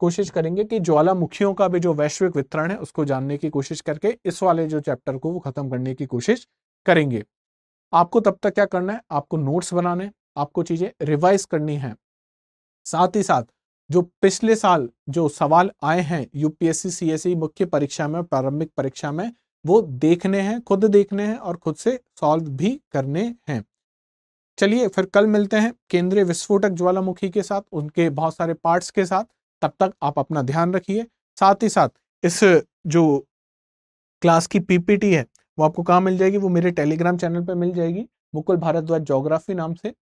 कोशिश करेंगे कि ज्वालामुखियों का भी जो वैश्विक वितरण है उसको जानने की कोशिश करके इस वाले जो चैप्टर को वो खत्म करने की कोशिश करेंगे आपको तब तक क्या करना है आपको नोट्स बनाने आपको चीजें रिवाइज करनी है साथ ही साथ जो पिछले साल जो सवाल आए हैं यूपीएससी सीएसई e मुख्य परीक्षा में प्रारंभिक परीक्षा में वो देखने हैं खुद देखने हैं और खुद से सॉल्व भी करने हैं चलिए फिर कल मिलते हैं केंद्रीय विस्फोटक ज्वालामुखी के साथ उनके बहुत सारे पार्ट्स के साथ तब तक आप अपना ध्यान रखिए साथ ही साथ इस जो क्लास की पीपीटी है वो आपको कहाँ मिल जाएगी वो मेरे टेलीग्राम चैनल पर मिल जाएगी मुकुल भारद्वाज जोग्राफी नाम से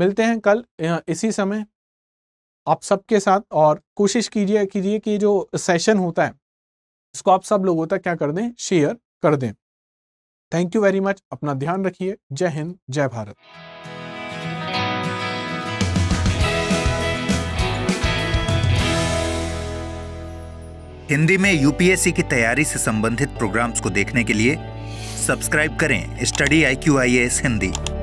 मिलते हैं कल इसी समय आप सबके साथ और कोशिश कीजिए कीजिए कि जो सेशन होता है इसको आप सब लोगों तक क्या कर दें शेयर कर दें थैंक यू वेरी मच अपना ध्यान रखिए जय हिंद जय भारत हिंदी में यूपीएससी की तैयारी से संबंधित प्रोग्राम्स को देखने के लिए सब्सक्राइब करें study I Q I S Hindi